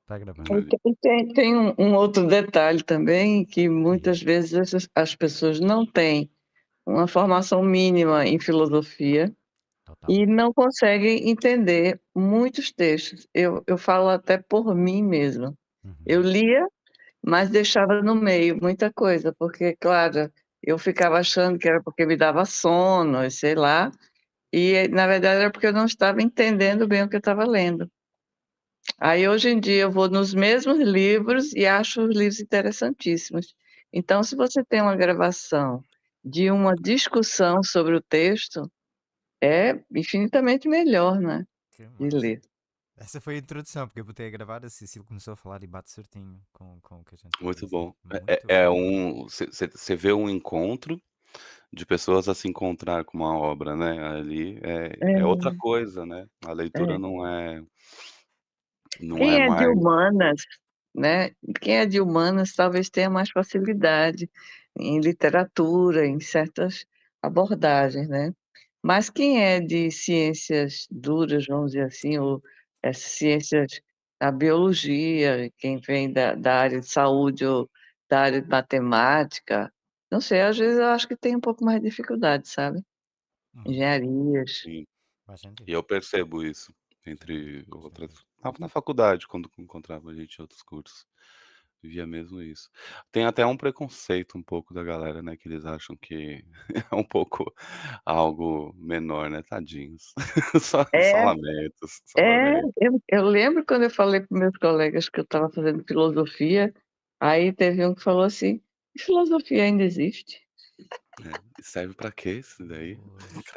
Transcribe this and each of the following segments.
Está gravando. tem, tem um, um, outro detalhe também, que muitas vezes as pessoas não têm uma formação mínima em filosofia Total. e não conseguem entender muitos textos. Eu, eu falo até por mim mesma. Uhum. Eu lia, mas deixava no meio muita coisa, porque, claro, eu ficava achando que era porque me dava sono, sei lá, e na verdade era porque eu não estava entendendo bem o que eu estava lendo. Aí hoje em dia eu vou nos mesmos livros e acho os livros interessantíssimos. Então, se você tem uma gravação de uma discussão sobre o texto, é infinitamente melhor, né? De ler. Essa foi a introdução, porque eu botei a gravar, a assim, Cecília começou a falar e bate certinho com, com o que a gente. Muito bom. é, é, é um. Você vê um encontro de pessoas a se encontrar com uma obra, né? Ali é, é. é outra coisa, né? A leitura é. não é não Quem é, é de humanas, né? Quem é de humanas talvez tenha mais facilidade em literatura, em certas abordagens, né? Mas quem é de ciências duras, vamos dizer assim, ou é, ciências da biologia, quem vem da, da área de saúde ou da área de matemática, não sei, às vezes eu acho que tem um pouco mais de dificuldade, sabe? Uhum. Engenharias. Sim. E eu percebo isso entre outras na faculdade quando encontrava a gente em outros cursos. Via mesmo isso. Tem até um preconceito um pouco da galera, né? Que eles acham que é um pouco algo menor, né? Tadinhos. só, é, só lamentos. Só é, lamentos. Eu, eu, lembro quando eu falei para meus colegas que eu estava fazendo filosofia, aí teve um que falou assim: filosofia ainda existe? É, serve para quê isso daí?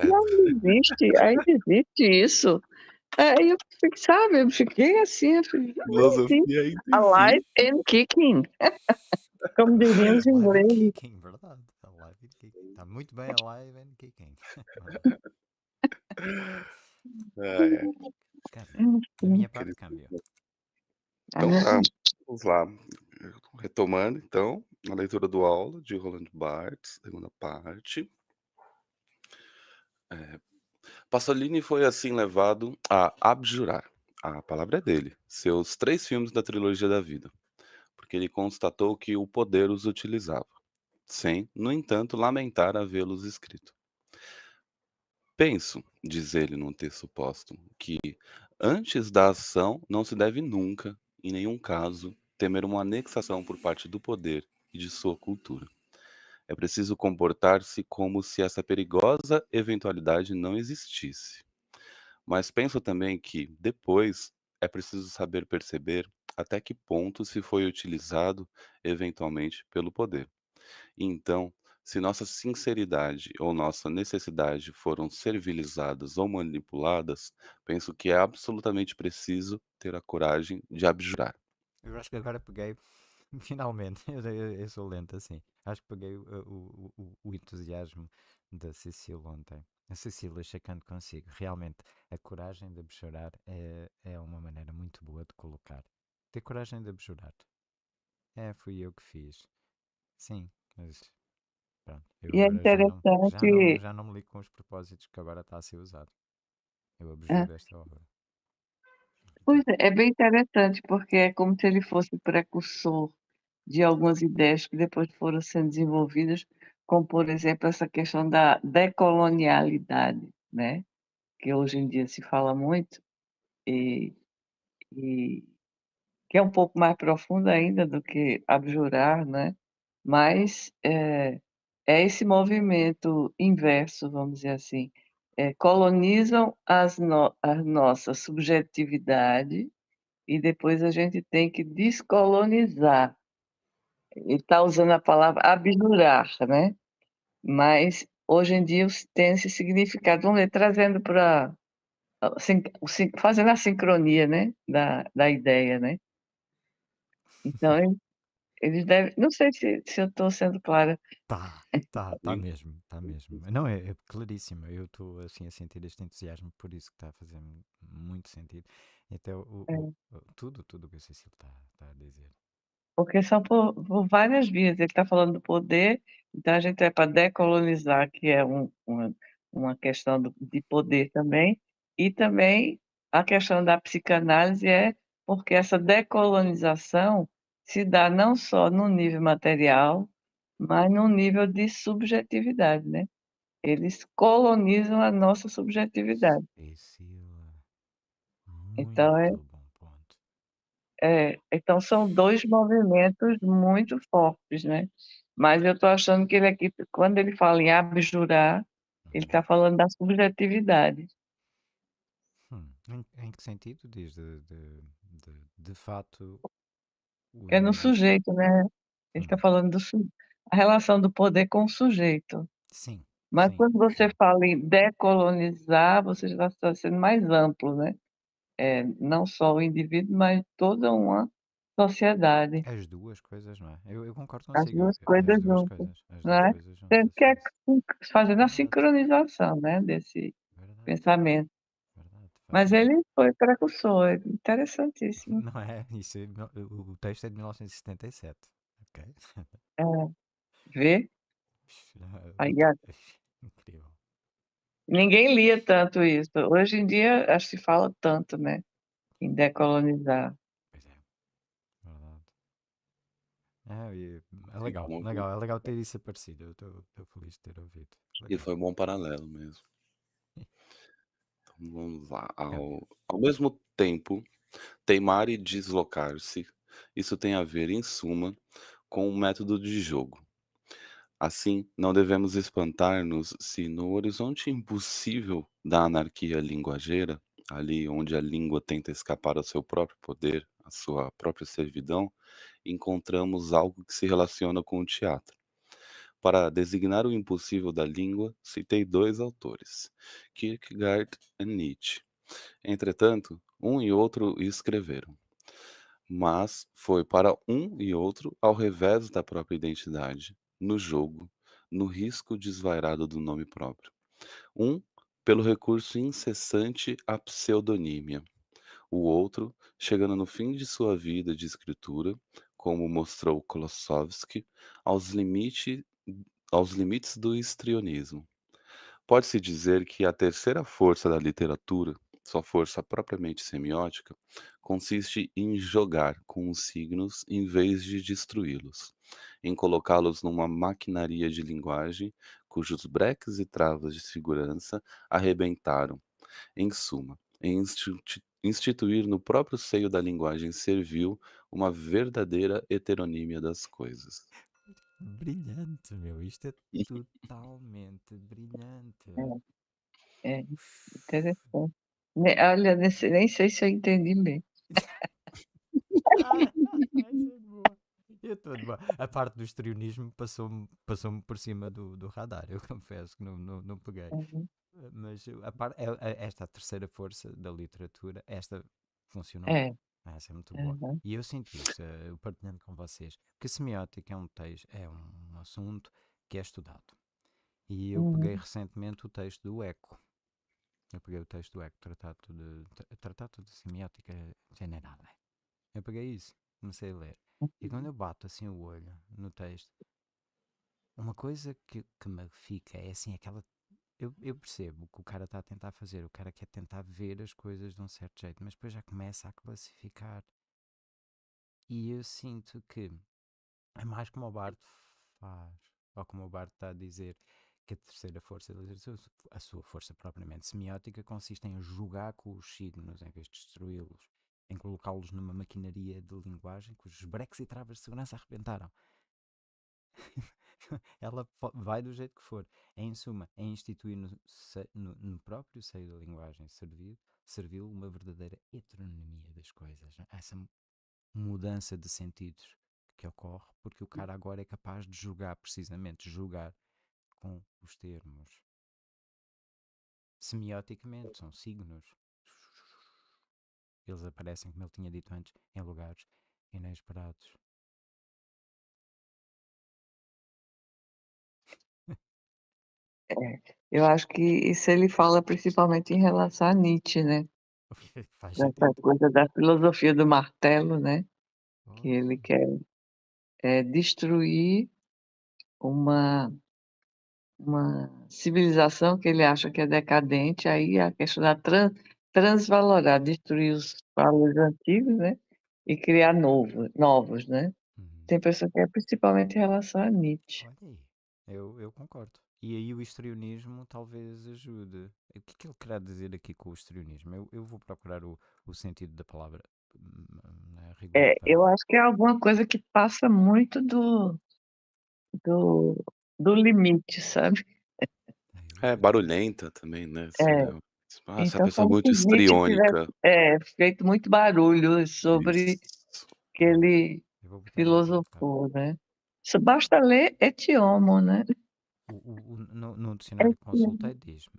Não existe, ainda existe isso. Aí é, eu fiquei, sabe, eu fiquei assim, eu fiquei, assim, alive and kicking. Como diriam os ingleses. verdade. Alive and kicking. Está muito bem alive and kicking. A minha parte Então, tá, vamos lá. Retomando, então, a leitura do aula de Roland Barthes, segunda parte. É, Pasolini foi assim levado a abjurar, a palavra é dele, seus três filmes da trilogia da vida, porque ele constatou que o poder os utilizava, sem, no entanto, lamentar havê-los escrito. Penso, diz ele num texto suposto, que antes da ação não se deve nunca, em nenhum caso, temer uma anexação por parte do poder e de sua cultura. É preciso comportar-se como se essa perigosa eventualidade não existisse. Mas penso também que, depois, é preciso saber perceber até que ponto se foi utilizado, eventualmente, pelo poder. E então, se nossa sinceridade ou nossa necessidade foram servilizadas ou manipuladas, penso que é absolutamente preciso ter a coragem de abjurar. Eu acho que agora peguei Finalmente, eu, eu, eu, sou lento assim. Acho que peguei o, o, o, o entusiasmo da Cecília ontem. A Cecília chacando consigo. Realmente, a coragem de abjurar é, é uma maneira muito boa de colocar. Ter coragem de abjurar. É, fui eu que fiz. Sim, mas pronto. Eu e é interessante. Já não, já, não, já não me ligo com os propósitos que agora está a ser usado. Eu abjuro ah. esta obra. Pois é, é bem interessante, porque é como se ele fosse precursor de algumas ideias que depois foram sendo desenvolvidas, como, por exemplo, essa questão da decolonialidade, né? que hoje em dia se fala muito, e, e que é um pouco mais profunda ainda do que abjurar, né? mas é, é esse movimento inverso, vamos dizer assim, é, colonizam as, no, a nossa subjetividade e depois a gente tem que descolonizar. Ele está usando a palavra abjurar, né? Mas hoje em dia tem esse significado. Vamos ler, trazendo para. fazendo a sincronia, né? Da, da ideia, né? Então, ele eles devem. Não sei se, se eu estou sendo clara. Tá, tá, tá uhum. mesmo, tá mesmo. Não, é, é claríssimo. Eu estou assim a sentir este entusiasmo, por isso que está a fazer muito sentido. Então, é. o, o- tudo, tudo o que o Cecília está tá a dizer. Porque é são por, por várias vias. Ele está falando do poder, então a gente vai é para decolonizar, que é um, uma, uma questão do- de poder também, e também a questão da psicanálise é porque essa decolonização se dá não só no nível material, mas no nível de subjetividade, né? Eles colonizam a nossa subjetividade. É então é, é, então são dois movimentos muito fortes, né? Mas eu estou achando que ele aqui, quando ele fala em abjurar, ele está uhum. falando da subjetividade. Hum, em, em, que sentido diz de, de, de, de fato é no sujeito, né? Ele está hum. falando do su... a relação do poder com o sujeito. Sim. Mas sim. quando você fala em decolonizar, você já está sendo mais amplo, né? É, não só o indivíduo, mas toda uma sociedade. As duas coisas, não é? Eu, eu concordo com você. As duas coisas juntas, né? Que fazer é fazendo a sincronização, né? Desse Verdade. pensamento. Mas ele foi precursor, interessantíssimo. Não é isso. é O texto é de 1977. Ok. É, vê? Aí, Incrível. ninguém lia tanto isso. Hoje em dia, acho que se fala tanto, né? Em decolonizar. Pois é, verdade. É, e- é legal, legal, é legal ter isso aparecido. Eu estou feliz de ter ouvido. E foi um bom paralelo mesmo. Vamos lá. Ao, ao mesmo tempo, teimar e deslocar-se, isso tem a ver, em suma, com o método de jogo. Assim, não devemos espantar-nos se no horizonte impossível da anarquia linguageira, ali onde a língua tenta escapar ao seu próprio poder, à sua própria servidão, encontramos algo que se relaciona com o teatro. Para designar o impossível da língua, citei dois autores, Kierkegaard e Nietzsche. Entretanto, um e outro escreveram. Mas foi para um e outro ao revés da própria identidade, no jogo, no risco desvairado do nome próprio. Um, pelo recurso incessante à pseudonímia. O outro, chegando no fim de sua vida de escritura, como mostrou Klossowski, aos limites aos limites do histrionismo. Pode-se dizer que a terceira força da literatura, sua força propriamente semiótica, consiste em jogar com os signos em vez de destruí-los, em colocá-los numa maquinaria de linguagem cujos breques e travas de segurança arrebentaram. Em suma, em instituir no próprio seio da linguagem servil uma verdadeira heteronímia das coisas. Brilhante, meu. Isto é totalmente brilhante. É, é interessante. Olha, nem sei nem sei se eu entendi bem. Tá eu estou A parte do estrionismo passou-me passou por cima do, do radar, eu confesso que não, não, não peguei. Uhum. Mas eh, a par- é, é a- a- esta terceira força da literatura, esta funcionou. É, essa ah, é muito boa. Uhum. E eu senti isso, eh, partilhando com vocês, que semiótica é um texto, é um assunto que é estudado. E eu peguei uhum. recentemente o texto do Eco. Eu peguei o texto do Eco, Tratado de, Tratado de Semiótica Generada. É né? Eu peguei isso, comecei a ler. E quando uhum. eu bato assim o olho no texto, uma coisa que, que me fica é assim aquela eu, eu, percebo o que o cara está a tentar fazer, o cara quer tentar ver as coisas de um certo jeito, mas depois já começa a classificar. E eu sinto que é mais como o Bart faz, ou como o Bart está a dizer, que a terceira força a sua força propriamente semiótica, consiste em jogar com os signos em vez de destruí-los, em colocá-los numa maquinaria de linguagem cujos breques e travas de segurança arrebentaram. ela vai do jeito que for. É, em suma, é instituir no, no, no próprio seio da linguagem servil, servil uma verdadeira heteronomia das coisas. Né? Essa mudança de sentidos que ocorre, porque o hum. cara agora é capaz de julgar, precisamente, julgar com os termos. Semioticamente, são signos. Eles aparecem, como ele tinha dito antes, em lugares inesperados. É, eu acho que isso ele fala principalmente em relação a Nietzsche, né? Faz Essa coisa da filosofia do martelo, né? Que ele quer é, destruir uma, uma civilização que ele acha que é decadente, aí a questão da trans, transvalorar, destruir os valores antigos, né? E criar novo, novos, né? Uhum. Tem pessoa que é principalmente em relação a Nietzsche. Olha aí, eu, eu concordo. E aí o histrionismo talvez ajude. O que é que ele quer dizer aqui com o histrionismo? Eu, eu vou procurar o, o sentido da palavra. Hum, né, é, tá? eu acho que é alguma coisa que passa muito do, do, do limite, sabe? É, barulhenta também, né? É. Assim, né? Ah, essa então, pessoa muito estriônica É, feito muito barulho sobre Isso. que ele filosofou, tá. né? Só basta ler Etiomo, né? O, o, no, no dicionário que assim. consultei diz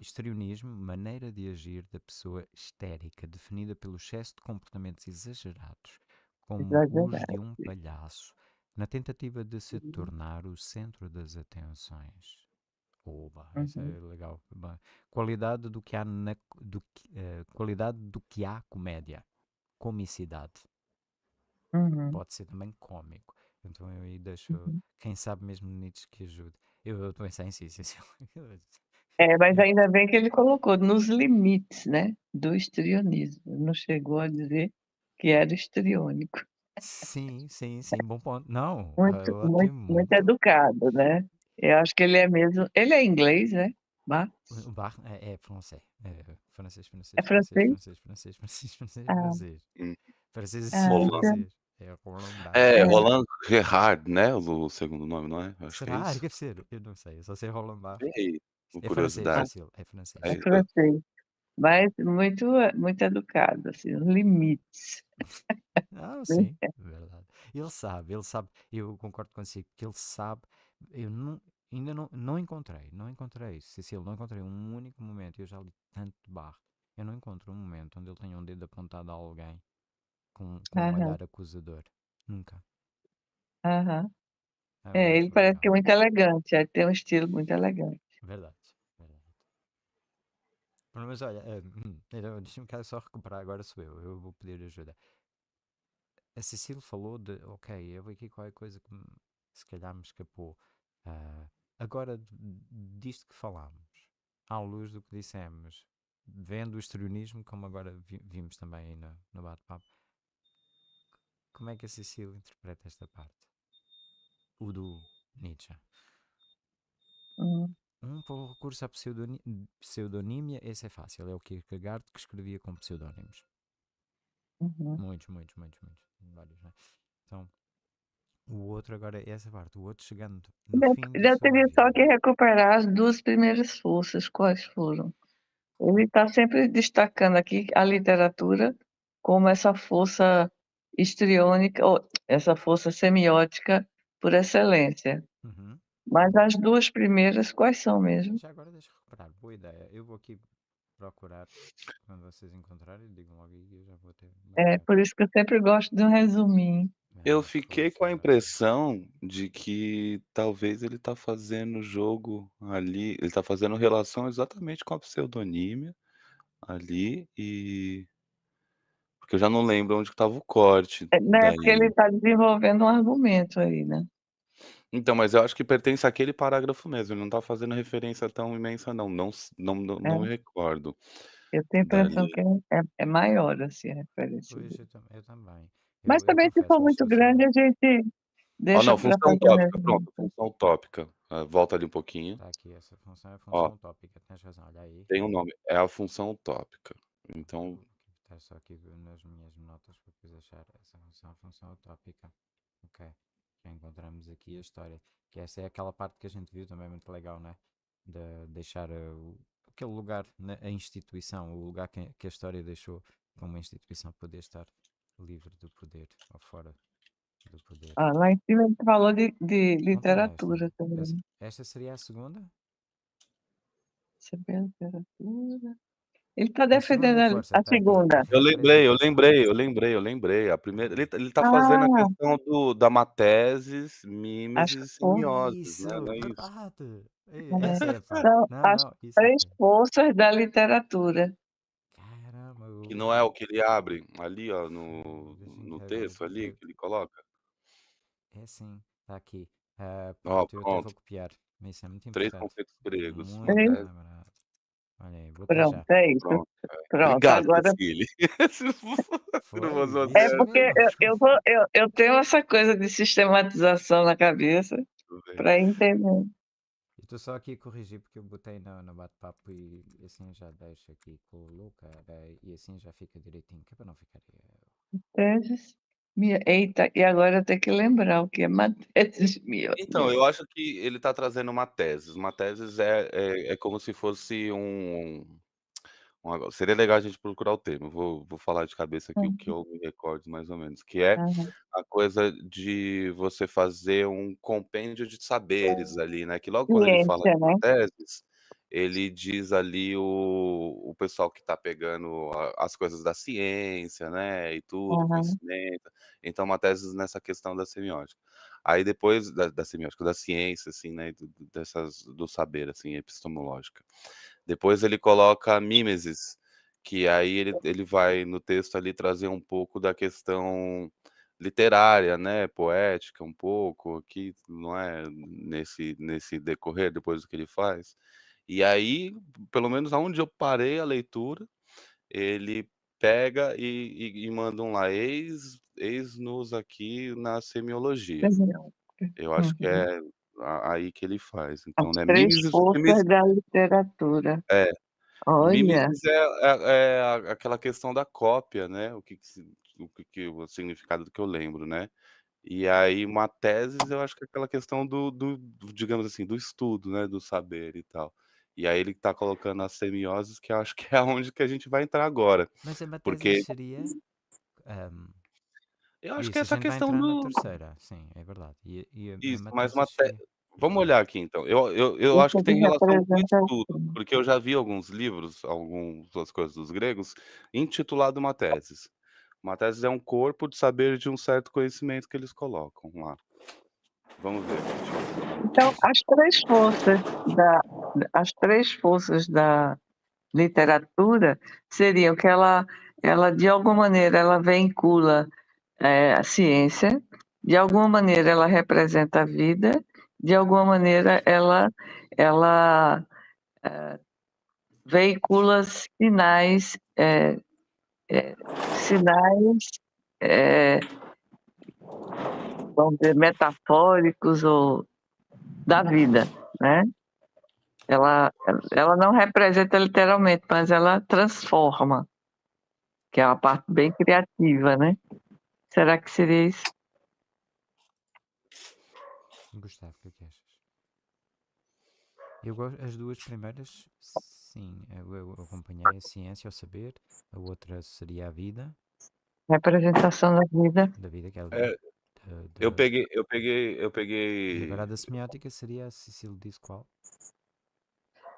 histrionismo, maneira de agir da pessoa histérica, definida pelo excesso de comportamentos exagerados, como os de um palhaço, na tentativa de se uhum. tornar o centro das atenções. Oba, uhum. isso é legal. Qualidade do que há na, do, uh, qualidade do que há comédia. Comicidade. Uhum. Pode ser também cômico. Então eu aí deixo, uhum. quem sabe mesmo Nietzsche que ajude. Eu, eu pensei em si, sim, sim. É, mas ainda bem que ele colocou nos limites, né, do histrionismo. Não chegou a dizer que era histriônico. Sim, sim, sim, bom ponto. Não, muito, muito, muito, muito educado, né? Eu acho que ele é mesmo, ele é inglês, né? Bar? Bar é, é francês. É francês, francês. É francês? Francês, francês, francês, francês, francês. Ah. Francês, francês, francês. Ah, então é Roland É, é. Roland Gerhard, né? O segundo nome, não é? Eu acho que é isso. ser? Eu não sei, eu só sei Roland Barthes. É francês, curiosidade. é francês. É, é, é francês. Mas muito, muito educado, assim, os limites. Ah, sim, verdade. Ele sabe, ele sabe, eu concordo consigo, que ele sabe, eu não, ainda não, não encontrei, não encontrei, Cecília, não encontrei um único momento, eu já li tanto de Barro, eu não encontro um momento onde ele tenha um dedo apontado a alguém com, com um Aham. olhar acusador. Nunca. Aham. É É, ele parece legal. que é muito elegante, é, tem um estilo muito elegante. Verdade. Verdade. Mas olha, eh, hum, era- deixa-me cá só recuperar, agora sou eu, eu vou pedir ajuda. A é, Cecília falou de, ok, eu vou aqui qualquer coisa que me- hum, se calhar me escapou. Ah, agora, disto que falámos, à luz do que dissemos, vendo o histrionismo, como agora vi- vimos também aí no, no bate-papo, como é que a Cecília interpreta esta parte? O do Nietzsche. Uhum. Um, pouco recurso à pseudonímia, esse é fácil. É o Kierkegaard que escrevia com pseudónimos. Uhum. Muitos, muitos, muitos, muitos. Vários, né? Então, o outro agora é essa parte. O outro chegando já fim... teria só que recuperar as duas primeiras forças. Quais foram? Ele está sempre destacando aqui a literatura como essa força histriônica, essa força semiótica por excelência. Uhum. Mas as duas primeiras, quais são mesmo? Já agora deixa eu recuperar, boa ideia. Eu vou aqui procurar quando vocês encontrarem, digam logo aí, eu já vou ter. É, por isso que eu sempre gosto de um resuminho. É, eu fiquei com a impressão de que talvez ele está fazendo jogo ali, ele está fazendo relação exatamente com a pseudonímia ali e porque eu já não lembro onde estava o corte. É, né? Porque ele está desenvolvendo um argumento aí, né? Então, mas eu acho que pertence àquele parágrafo mesmo. Ele não está fazendo referência tão imensa, não. Não, não, não, é. não me recordo. Eu tenho a impressão que é, é, é, maior, assim, a referência. Pois, eu, eu também. Mas eu, também, se for muito assim grande, a gente ah, deixa... não, função tópica, pronto. Função tópica. Volta ali um pouquinho. Tá aqui, essa função é a função Ó, tópica. Tem razão, olha aí. Tem um nome, é a função tópica. Então, estar só aqui nas minhas notas para depois achar essa função, a função utópica. Ok, já encontramos aqui a história. Que essa é aquela parte que a gente viu também muito legal, né? De deixar eh, aquele lugar, né, a instituição, o lugar que, que a história deixou como instituição poder estar livre do poder ou fora do poder. Ah, lá em cima ele falou de, de literatura também. Né? Esta seria a segunda? Saber literatura. Ele está tá defendendo a, a tá. segunda. Eu lembrei, eu lembrei, eu lembrei, eu lembrei. A primeira, ele, está tá fazendo a ah. questão do, da mateses, mimes e simioses. Isso, né? é isso. Ei, é. É então, não, as não, três é forças da literatura. Caramba, eu... Que não é o que ele abre ali, ó, no, no texto ali que ele coloca. É sim, tá aqui. Uh, pronto, oh, pronto. eu vou copiar. Isso é muito Três conceitos gregos. Muito, Olha aí, vou Pronto, deixar. é isso. Pronto, é. Obrigado, agora. é porque eu, eu, vou, eu, eu tenho essa coisa de sistematização na cabeça para entender. Estou só aqui a corrigir porque eu botei no, no bate-papo e assim já deixo aqui com o Luca e assim já fica direitinho, que é para não ficar. Eh, Entendi. Eita, e agora eu tenho que lembrar o que é Mateses Mil. Então, eu acho que ele está trazendo uma tese. Uma tese é, é, é, como se fosse um, um, Seria legal a gente procurar o termo. Vou, vou falar de cabeça aqui uhum. o que uhum. eu me recordo, mais ou menos. Que é uhum. a coisa de você fazer um compêndio de saberes é. ali, né? Que logo quando Ciência, ele fala né? de ele diz ali o, o pessoal que está pegando as coisas da ciência, né, e tudo, uhum. conhecimento. Então, uma tese nessa questão da semiótica. Aí depois da, da semiótica, da ciência, assim, né, dessas, do saber, assim, epistemológica. Depois ele coloca mimesis, que aí ele, ele vai no texto ali trazer um pouco da questão literária, né, poética, um pouco aqui, não é, nesse, nesse decorrer, depois do que ele faz. E aí, pelo menos aonde eu parei a leitura, ele pega e, e, e manda um lá, ex eis nos aqui na semiologia. Eu acho que uhum. é aí que ele faz. Então, né? três Mimes, da literatura. É. Olha. é, é, é, aquela questão da cópia, né? O que, o que o significado do que eu lembro, né? E aí, uma tese, eu acho que é aquela questão do, do, digamos assim, do estudo, né? Do saber e tal. E aí ele está colocando as semioses, que eu acho que é onde que a gente vai entrar agora. Mas a porque seria... Um, ehm, eu acho é isso, que essa questão do... terceira, sim, é verdade. E, e isso, mas uma te... Vamos olhar aqui, então. Eu, eu, eu acho que tem relação com tudo porque eu já vi alguns livros, algumas coisas dos gregos, intitulado uma tese. Uma tese é um corpo de saber de um certo conhecimento que eles colocam lá. Vamos ver. Então, as três forças da, as três forças da literatura seriam que ela, ela de alguma maneira, ela vincula é, a ciência, de alguma maneira ela representa a vida, de alguma maneira ela, ela é, veicula sinais, é, é sinais é, vamos dizer, metafóricos ou da vida, né? Ela, ela não representa literalmente, mas ela transforma, que é uma parte bem criativa, né? Será que seria isso? Gustavo, o que, é que achas? Eu gosto, as duas primeiras, sim, eu, eu acompanhei a ciência, o saber, a outra seria a vida. Representação da vida. Da vida que é, é da, da, eu peguei, eu peguei, eu peguei. Agora a da semiótica seria, se Cecília disse qual?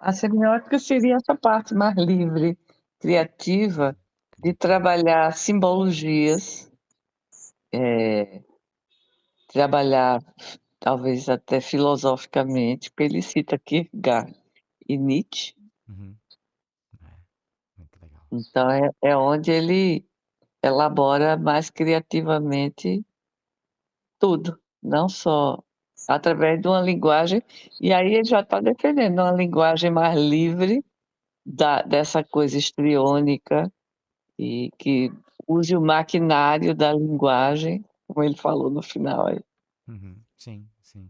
A semiótica seria essa parte mais livre, criativa, de trabalhar simbologias, é, trabalhar talvez até filosoficamente, porque ele cita Kierkegaard e Nietzsche. Uhum. É, então é, é onde ele elabora mais criativamente tudo, não só através de uma linguagem, e aí ele já está defendendo uma linguagem mais livre da, dessa coisa estriônica e que use o maquinário da linguagem, como ele falou no final aí. Uhum. Sim, sim,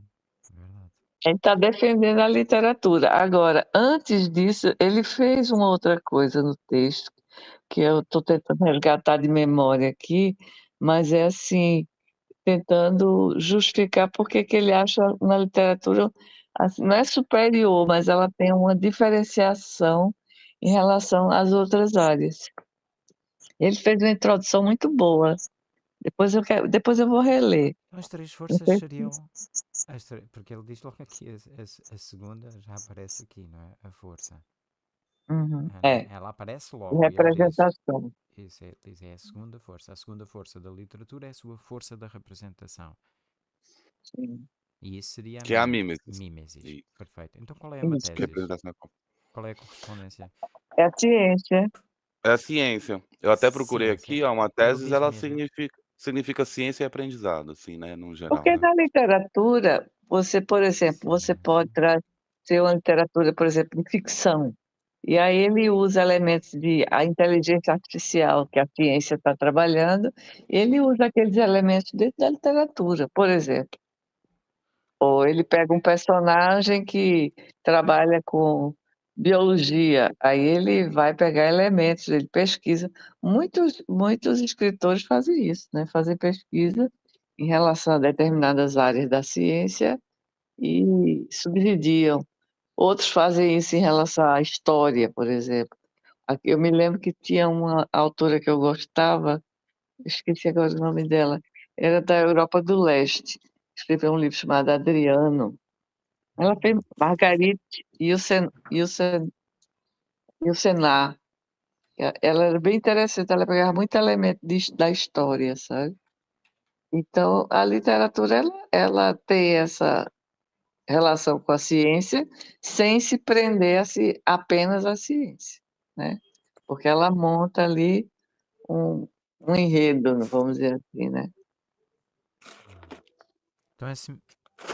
é Ele está defendendo a literatura. Agora, antes disso, ele fez uma outra coisa no texto, que eu estou tentando resgatar de memória aqui, mas é assim, tentando justificar porque é que ele acha na literatura assim, não é superior, mas ela tem uma diferenciação em relação às outras áreas. Ele fez uma introdução muito boa. Depois eu, quero, depois eu vou reler. Então as três forças seriam. Três, porque ele diz logo aqui, a, a, a, segunda já aparece aqui, não é? A força. Uhum, é, Ela aparece logo. Representação. Isso é, é a segunda força. A segunda força da literatura é a sua força da representação. Sim. E isso seria que é a mimesis. mimesis. Perfeito. Então qual é a mimesis. É matéria? Qual é a correspondência? É a ciência. É a ciência. Eu até procurei ciência. aqui, ó, uma tese, ela significa, significa ciência e aprendizado, assim, né, no geral. Porque né? na literatura, você, por exemplo, você pode trazer uma literatura, por exemplo, de ficção, e aí ele usa elementos de a inteligência artificial que a ciência está trabalhando, e ele usa aqueles elementos dentro da literatura, por exemplo. Ou ele pega um personagem que trabalha com biologia, aí ele vai pegar elementos, ele pesquisa. Muitos, muitos escritores fazem isso, né? fazem pesquisa em relação a determinadas áreas da ciência e subsidiam Outros fazem isso em relação à história, por exemplo. Eu me lembro que tinha uma autora que eu gostava, esqueci agora o nome dela, era da Europa do Leste, escreveu um livro chamado Adriano. Ela fez Margarite e o Senar. Ela era bem interessante, ela pegava muito elemento de, da história, sabe? Então, a literatura, ela, ela tem essa relação com a ciência sem se prender a si, apenas à ciência, né? Porque ela monta ali um, um enredo, vamos dizer assim, né? Então, essa,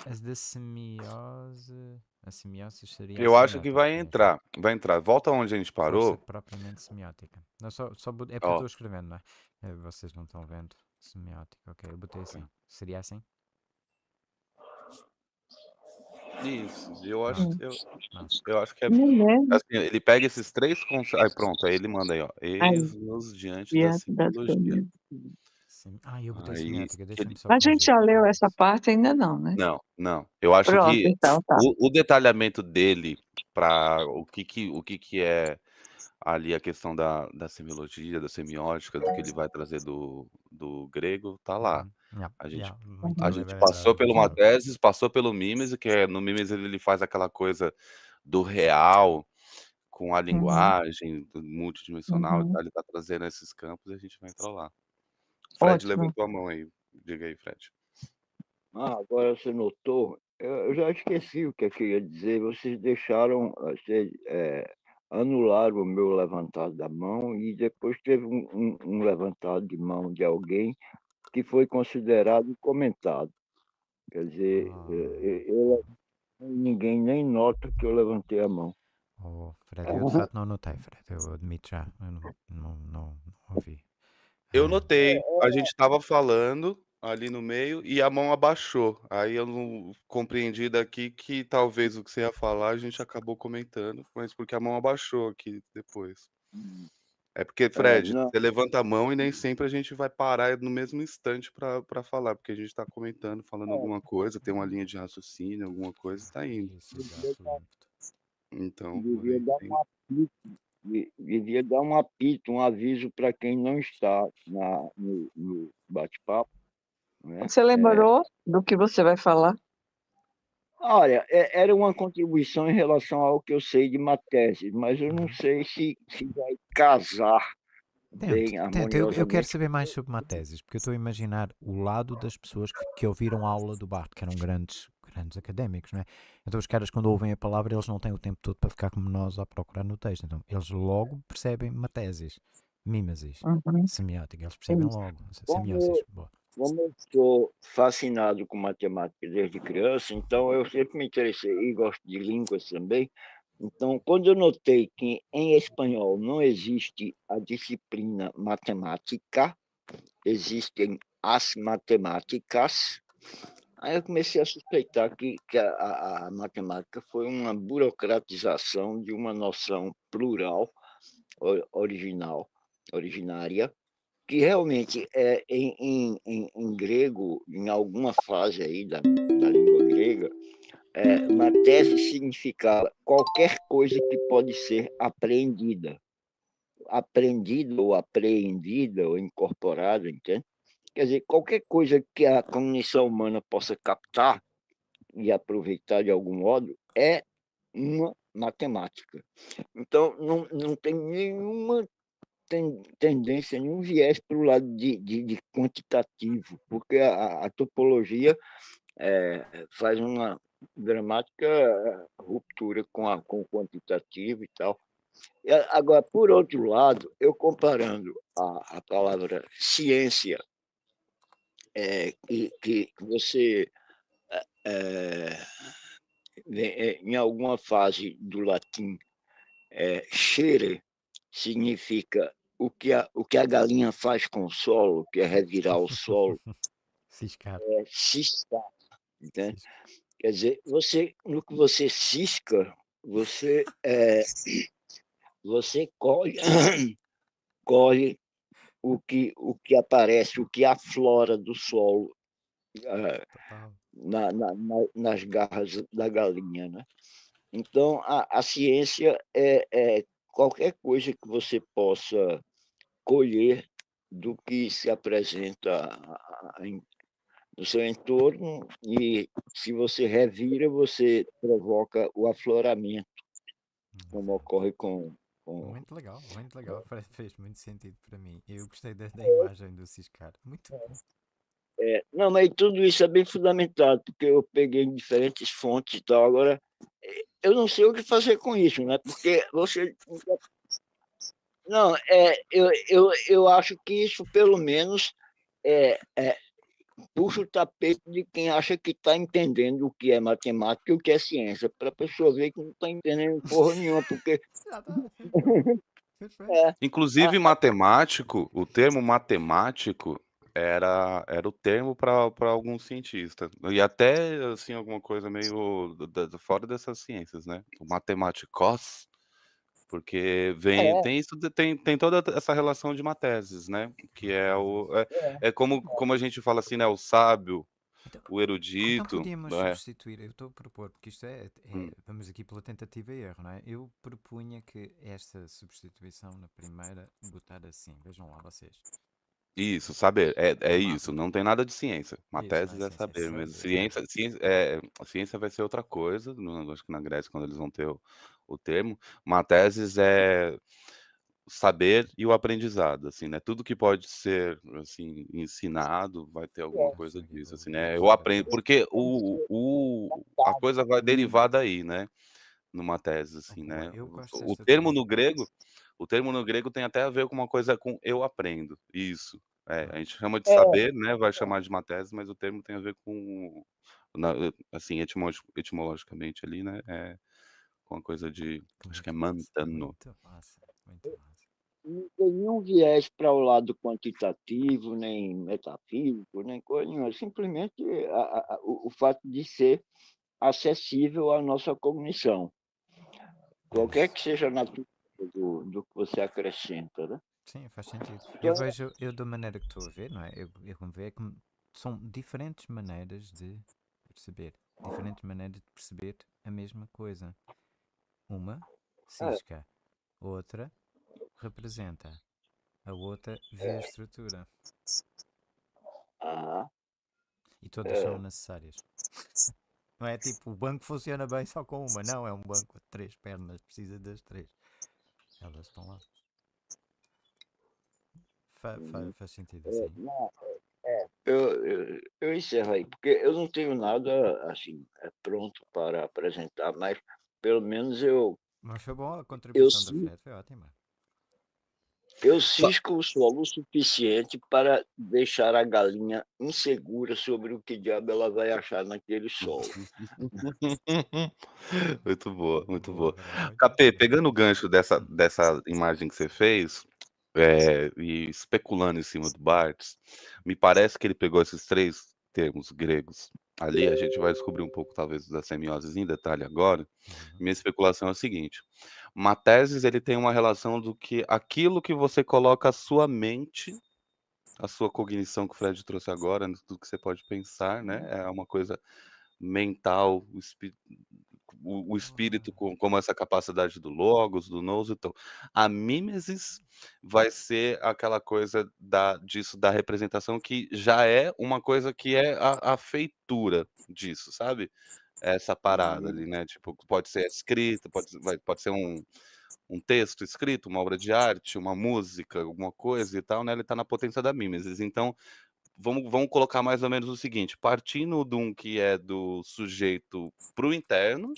essa semiose... A semiose seria. Eu acho que vai né? entrar. Vai entrar. Volta onde a gente parou. Força propriamente semiótica. Não, só, só, é porque oh. eu estou escrevendo, não é? é? Vocês não estão vendo. Semiótica, ok. Eu botei assim. Seria assim? Isso, eu acho, eu, eu acho que é, é. Assim, ele pega esses três conceitos. Aí pronto, aí ele manda aí, ó. eis diante da é simbologia. Ah, eu botei aí, a gente já leu essa parte ainda não, né? Não, não. Eu acho Pronto, que então, tá. o, o, detalhamento dele para o que, que o que, que é ali a questão da, da semiologia, da semiótica, do que ele vai trazer do, do grego, tá lá. Uhum. A gente, a é gente passou pelo Mateses, passou pelo Mimes, que é, no Mimes ele, ele faz aquela coisa do real com a uhum. linguagem uhum. multidimensional uhum. ele está trazendo esses campos e a gente vai entrar lá. Fred Ótimo. levantou a mão aí. Diga aí, Fred. Ah, agora você notou. Eu, já esqueci o que eu queria dizer. Vocês deixaram, eh, vocês é, eh, anularam o meu levantado da mão e depois teve um, um, um levantado de mão de alguém que foi considerado comentado. Quer dizer, ah. eu, eh, eh, eu, ninguém nem nota que eu levantei a mão. Oh, Fred, eu de não notei, Fred, eu admito já, eu não, não, não, não ouvi. É. Eu notei, é, é, a gente estava falando ali no meio e a mão abaixou. Aí eu não compreendi daqui que talvez o que você ia falar a gente acabou comentando, mas porque a mão abaixou aqui depois. Hum. É porque, é, Fred, é, você levanta a mão e nem sempre a gente vai parar no mesmo instante para falar, porque a gente está comentando, falando é. alguma coisa, tem uma linha de raciocínio, alguma coisa, está indo. Então. Devia dar, um então, apito, devia dar um apito, um aviso para quem não está na, no, no bate-papo. Né? Você é. lembrou é... do que você vai falar? Olha, é, era uma contribuição em relação ao que eu sei de matéria, mas eu não sei se, se vai casar Tento, bem tento. Eu, eu, quero saber mais sobre Mateses, porque eu estou a imaginar o lado das pessoas que, que ouviram a aula do Bart, que eram grandes, grandes académicos, não é? Então os caras quando ouvem a palavra, eles não têm o tempo todo para ficar como nós a procurar no texto, então eles logo percebem Mateses, mimesis, uhum. semiótica, eles percebem logo, semioses, boa como eu sou fascinado com matemática desde criança, então eu sempre me interessei e gosto de línguas também. Então, quando eu notei que em espanhol não existe a disciplina matemática, existem as matemáticas, aí eu comecei a suspeitar que, que a, a, a matemática foi uma burocratização de uma noção plural, original, originária, que realmente é, em, em, em, grego, em alguma fase aí da, da língua grega, é, matese significava qualquer coisa que pode ser apreendida. Aprendida ou apreendida ou incorporada, entende? Quer dizer, qualquer coisa que a cognição humana possa captar e aproveitar de algum modo é uma matemática. Então, não, não tem nenhuma tem tendência, nenhum viés para o lado de, de, de, quantitativo, porque a, a topologia é, faz uma dramática eh, ruptura com, a, com o quantitativo e tal. E agora, por outro lado, eu comparando a, a palavra ciência, é, que, que você é, em alguma fase do latim, é, significa o que a, o que a galinha faz com o solo, que é revirar o solo, ciscar. é ciscar. Entende? Né? Ciscar. Quer dizer, você, no que você cisca, você, é, você colhe, colhe o, que, o que aparece, o que aflora do solo é, na, na, na, nas garras da galinha. Né? Então, a, a ciência é, é qualquer coisa que você possa colher do que se apresenta no seu entorno e se você revira, você provoca o afloramento, como uhum. ocorre com... com... Muito legal, muito legal, fez muito sentido para mim. Eu gostei da, da é. imagem do Ciscar, muito é. bom. É, não, mas tudo isso é bem fundamentado, porque eu peguei diferentes fontes e tal. Agora, é, eu não sei o que fazer com isso, né? Porque você. Não, é, eu, eu, eu acho que isso, pelo menos, é, é puxa o tapete de quem acha que está entendendo o que é matemática e o que é ciência, para a pessoa ver que não está entendendo porra nenhuma, porque. é. Inclusive, ah, ah. matemático, o termo matemático era, era o termo para alguns cientistas. E até, assim, alguma coisa meio da, da, fora dessas ciências, né? O matematicos, porque vem, é. tem, isso, tem, tem toda essa relação de mateses, né? Que é o... É, é, é. como, como a gente fala assim, né? O sábio, então, o erudito... Então podíamos é? substituir, eu estou a propor, porque isto é, é... Hum. Vamos aqui pela tentativa e erro, não é? Eu propunha que esta substituição na primeira botar assim, vejam lá vocês isso, saber, é, é isso, não tem nada de ciência. Uma Isso, tese é, é ciência, saber é mesmo. Né. Ciência, ciência, é, a ciência vai ser outra coisa, no, acho que na Grécia, quando eles vão ter o, o termo. Uma tese é saber e o aprendizado, assim, né? Tudo que pode ser, assim, ensinado vai ter alguma é, coisa disso, assim, né? Eu aprendo, porque o, o, a coisa vai né. derivar daí, né? Numa tese, assim, né? O termo no grego... O termo no grego tem até a ver com uma coisa com eu aprendo. Isso. É, a gente chama de é. saber, é. né? Vai é. chamar de uma mas o termo tem a ver com, eh, assim, etimo, etimologicamente ali, né? É, com a coisa de, acho que é mantano. Muito massa, muito é. massa. Não tem nenhum viés para o lado quantitativo, nem metafísico, nem coisa nenhuma. Simplesmente a, a, o, o fato de ser acessível à nossa cognição. Qualquer que seja a natureza do, do que você acrescenta, né? Sim, faz sentido. Eu, eu então vejo, eu da maneira que estou a ver, não é? Eu, eu como vejo é que são diferentes maneiras de perceber, diferentes maneiras de perceber a mesma coisa. Uma cisca, ah. outra representa, a outra vê a ah. estrutura. Ah. E todas são ah. necessárias. Não é tipo, o banco funciona bem só com uma. Não, é um banco de três pernas, precisa das três. Elas estão lá. Fa, fa, uhum. faz sentido assim. é, eu, eu, eu, encerro aí, porque eu não tenho nada assim é pronto para apresentar, mas pelo menos eu. Mas foi bom a contribuição eu, da Fred, foi ótima. Eu cisco o solo suficiente para deixar a galinha insegura sobre o que diabo ela vai achar naquele solo. muito boa, muito boa. Uhum. Capê, pegando o gancho dessa, dessa imagem que você fez é, e especulando em cima do Barthes, me parece que ele pegou esses três termos gregos Ali a gente vai descobrir um pouco, talvez, das semioses em detalhe agora. Minha especulação é a seguinte: Mateses ele tem uma relação do que aquilo que você coloca a sua mente, a sua cognição que o Fred trouxe agora, tudo que você pode pensar, né? Uhum. É uma coisa mental, o, o espírito com, como essa capacidade do logos, do nous, então a mimesis vai ser aquela coisa da, disso da representação que já é uma coisa que é a, a feitura disso, sabe? Essa parada uhum. ali, né? Tipo, pode ser escrita, pode, pode ser um, um texto escrito, uma obra de arte, uma música, alguma coisa e tal, né? Ele está na potência da mimesis. Então, vamos, vamos colocar mais ou menos o seguinte: partindo de um que é do sujeito para o interno,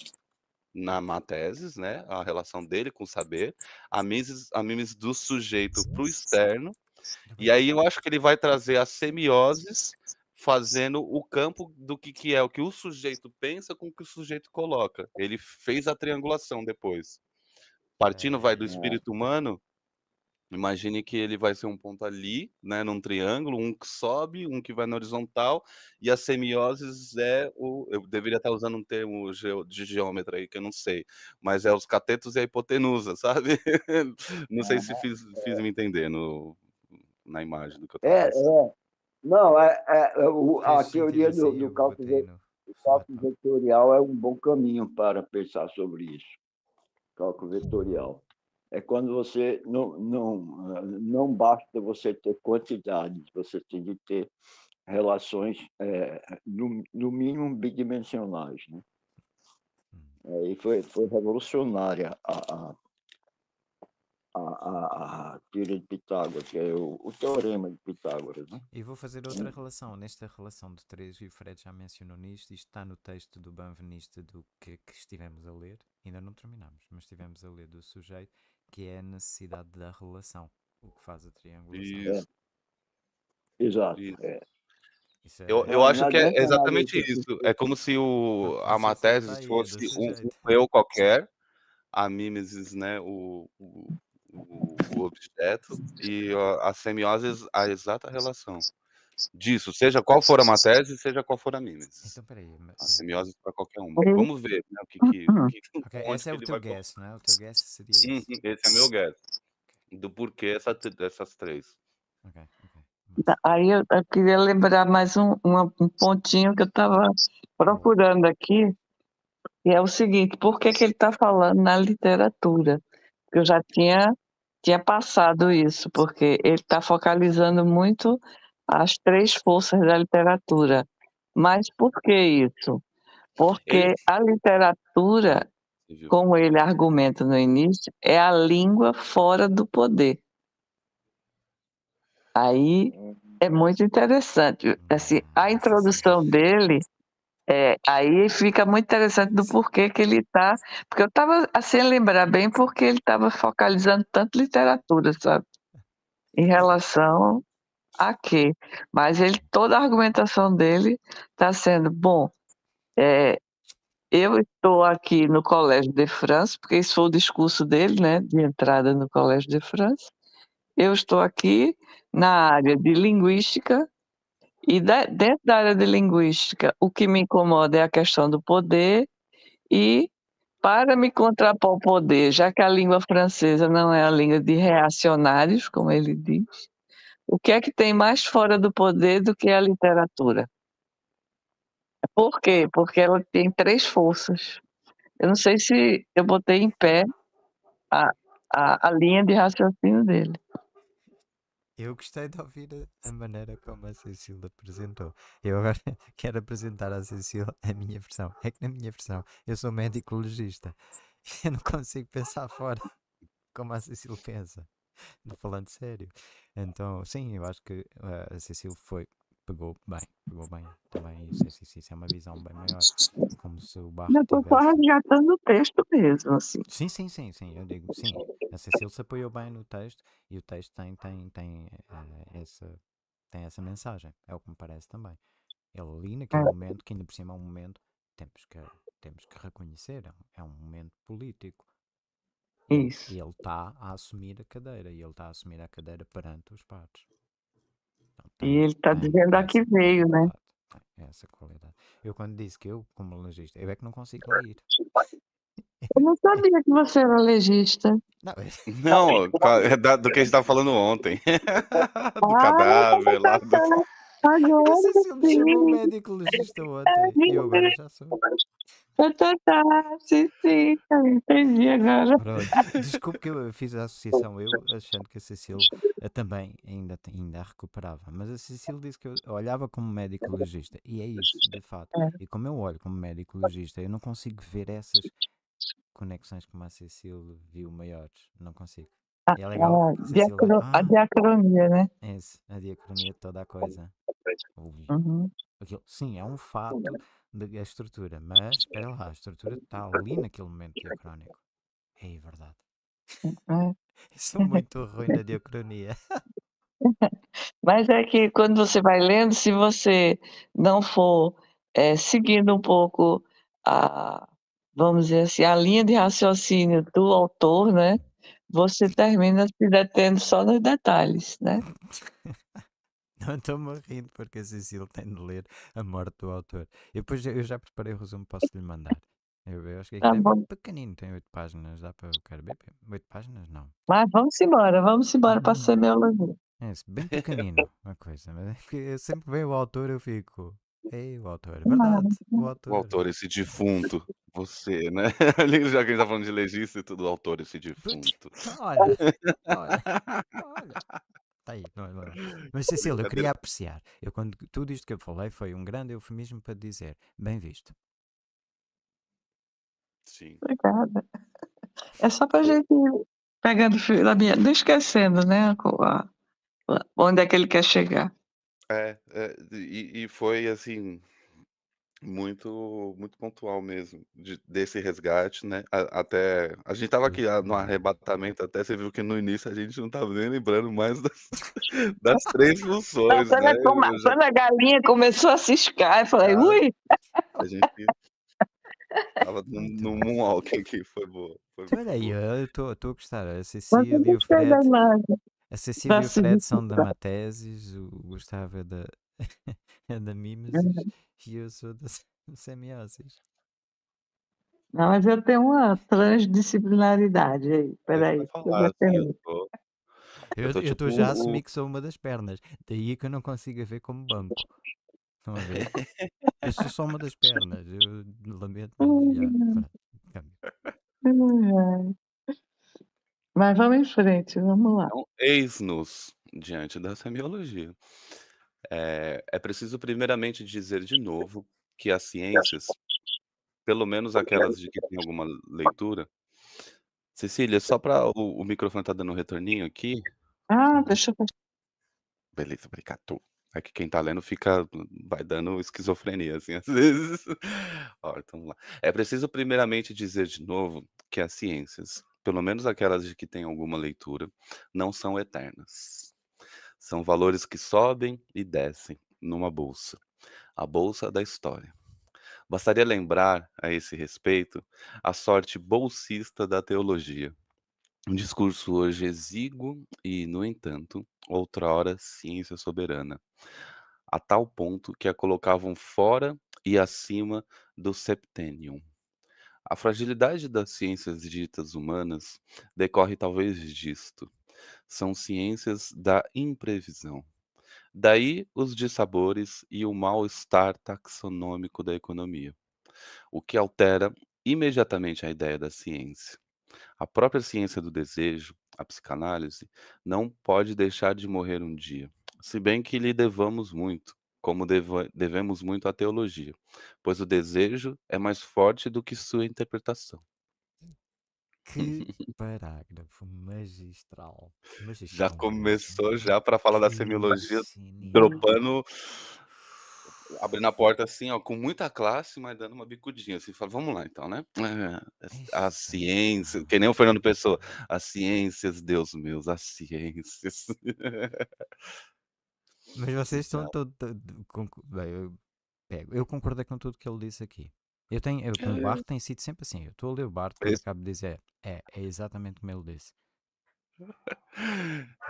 na Mateses, né? A relação dele com o saber, a Mises, a Mises do sujeito para o externo. E aí eu acho que ele vai trazer as semioses fazendo o campo do que, que é o que o sujeito pensa com o que o sujeito coloca. Ele fez a triangulação depois. Partindo vai do é. espírito humano, Imagine que ele vai ser um ponto ali, né, num triângulo, um que sobe, um que vai na horizontal, e a semioses é o. Eu deveria estar usando um termo de geômetra aí, que eu não sei, mas é os catetos e a hipotenusa, sabe? não é, sei se fiz, é. fiz, me entender no, na imagem do que eu estou É, é. Não, é, é, é o, a teoria do, assim do cálculo, né? cálculo vetorial é um bom caminho para pensar sobre isso. Cálculo vetorial é quando você não, não, eh, não basta você ter quantidades, você tem de ter relações, é, no, no, mínimo, bidimensionais. Né? E hum. foi, foi revolucionária a, a, a, a teoria de Pitágoras, que é o, o teorema de Pitágoras. Né? E vou fazer outra hum. relação. Nesta relação de três, e o Fred já mencionou nisto, isto está no texto do banvenista do que, é que estivemos a ler, ainda não terminamos, mas estivemos a ler do sujeito, que é a necessidade da relação, o que faz a triangulação. Isso. É. Exato. Isso. É. Isso é... Eu, eu acho que é exatamente isso. isso. É como se o, a matéria fosse um, um, eu qualquer, a Mimesis, né, o, o, o objeto, e a, a semiose, é a exata relação disso, seja qual for a matéria, seja qual for a mimesis. Então, peraí. Mas... A é. semiose para qualquer um. Uhum. Vamos ver né, o que. que, uhum. que okay, esse é o teu guess, né? O teu guess seria. Sim, uhum, esse. esse é meu guess. Do porquê essa, essas três. Tá, aí eu, eu, queria lembrar mais um, uma, um pontinho que eu estava procurando aqui, e é o seguinte: por que, que ele está falando na literatura? Eu já tinha, tinha passado isso, porque ele está focalizando muito as três forças da literatura. Mas por que isso? Porque a literatura, como ele argumenta no início, é a língua fora do poder. Aí é muito interessante. Assim, a introdução dele é, aí fica muito interessante do porquê que ele está. Porque eu estava sem assim, lembrar bem porque ele estava focalizando tanto literatura, sabe? Em relação aqui. Mas ele, toda a argumentação dele está sendo, bom, é, eu estou aqui no Colégio de France, porque esse foi o discurso dele, né, de entrada no Colégio de France. Eu estou aqui na área de linguística e de, dentro da área de linguística, o que me incomoda é a questão do poder e para me contrapor ao poder, já que a língua francesa não é a língua de reacionários, como ele diz, o que é que tem mais fora do poder do que a literatura? Por quê? Porque ela tem três forças. Eu não sei se eu botei em pé a, a, a linha de raciocínio dele. Eu gostei de ouvir a maneira como a Cecília apresentou. Eu agora quero apresentar à Cecília a minha versão. É que na minha versão eu sou médico legista. Eu não consigo pensar fora como a Cecília pensa. Não falando sério. Então, sim, eu acho que uh, a Cecil foi, pegou bem, pegou bem também. Isso, isso, isso é uma visão bem maior. Como se o barco. Não, estou só resgatando o texto mesmo, assim. Sim, sim, sim, sim, eu digo, sim. A Cecil se apoiou bem no texto e o texto tem, tem, tem, uh, essa, tem essa mensagem, é o que me parece também. Ele ali, naquele é. momento, que ainda por cima é um momento, temos que, temos que reconhecer, é um é momento político é isso. Ele está a assumir a cadeira e ele está a assumir a cadeira perante os pares. Então, e ele está dizendo a que veio, né? Essa qualidade. Eu, quando disse que eu, como legista, eu é que não consigo ir. Eu não sabia que você era legista. Não, não do, é do que a gente estava falando ontem. do ah, cadáver lá. Do... Agora, não sei se eu me chamo médico legista ontem. É eu agora já sou. Tá, tá, tá. Sim, sim, entendi agora. Pronto. Desculpe que eu fiz a associação, eu achando que a Cecília eh, também ainda, ainda a recuperava, mas a Cecília disse que eu olhava como médico logista e é isso, de fato. É. E como eu olho como médico logista eu não consigo ver essas conexões como a Cecília viu maiores, não consigo. Ah, e é legal, a é a ah. diacronia, né? é isso, a diacronia de toda a coisa. Uhum. sim, é um fato, de, a estrutura, mas espera lá, a estrutura está ali naquele momento diacrónico. É verdade. Uhum. Eu sou muito ruim na diacronia. Mas é que quando você vai lendo, se você não for é, seguindo um pouco a, vamos dizer assim, a linha de raciocínio do autor, né? Você termina se detendo só nos detalhes, né? Não estou-me a porque a Cecília tem de ler a morte do autor. Eu, depois, eu já preparei o resumo, posso-lhe mandar. Eu, eu acho que aqui tá é bom. pequenino, tem oito páginas, dá para eu quero bem, oito páginas não. Mas vamos embora, vamos ah, embora para ser meu lazer. É bem pequenino, uma coisa. Mas é eu sempre vem o autor, eu fico. Ei, o autor, é verdade. O autor. o autor, esse defunto, você, né? Já que a gente tá falando de legista e tudo, o autor, esse defunto. Olha, olha, olha. Está aí, não é, não é. Mas Cecília, eu queria apreciar. Eu, quando, tudo isto que eu falei foi um grande eufemismo para dizer bem visto. Sim. Obrigada. É só para a gente ir pegando da minha, não esquecendo, né? onde é que ele quer chegar. É, é e, e foi assim, muito muito pontual mesmo de, desse resgate, né? A, até a gente tava uhum. aqui a, ah, no arrebatamento, até você viu que no início a gente não tava nem lembrando mais das, das três funções. Quando, né? a, já... a galinha começou a ciscar, eu falei, ah, ui! A gente tava no moonwalk aqui, foi boa. Foi Olha aí, eu tô, eu tô a A Cecília e o Fred. A Cecília e o Fred são da matésis o Gustavo é da, é da Mimes. Uhum e eu sou das semióticas. Não, mas eu tenho uma transdisciplinaridade aí. Peraí. eu, tô... eu, tipo... tipo já assumi que sou uma das pernas. Daí é que eu não consigo ver como banco. Estão a ver? eu sou só uma das pernas. Eu lamento. mas vamos em frente, vamos lá. Então, eis-nos diante da semiologia. É, é preciso, primeiramente, dizer de novo que as ciências, pelo menos aquelas de que tem alguma leitura. Cecília, só para. O, o, microfone está dando um retorninho aqui. Ah, uhum. deixa eu. Beleza, obrigado. É que quem tá lendo fica, vai dando esquizofrenia, assim, às vezes. Ó, então, lá. É preciso primeiramente dizer de novo que as ciências, pelo menos aquelas de que tem alguma leitura, não são eternas. São valores que sobem e descem numa bolsa, a bolsa da história. Bastaria lembrar, a esse respeito, a sorte bolsista da teologia. Um discurso hoje exíguo e, no entanto, outrora ciência soberana, a tal ponto que a colocavam fora e acima do septenium. A fragilidade das ciências ditas humanas decorre talvez disto, são ciências da imprevisão. Daí os dissabores e o mal-estar taxonômico da economia, o que altera imediatamente a ideia da ciência. A própria ciência do desejo, a psicanálise, não pode deixar de morrer um dia, se bem que lhe devamos muito, como devemos muito à teologia, pois o desejo é mais forte do que sua interpretação. Que parágrafo magistral. magistral. Já né, começou já para falar da semiologia, dropando, abrindo a porta assim, ó, com muita classe, mas dando uma bicudinha. Assim, fala, vamos lá então, né? É, é, a ciência, que nem o Fernando Pessoa, as ciências, Deus meus, as ciências. Mas vocês estão. Todo, eu, eu concordei com tudo que ele disse aqui. Eu tenho, eu, com o Bart tem sido sempre assim. Eu estou a ler o Bart, que acabo de dizer, é, é, é exatamente como ele disse.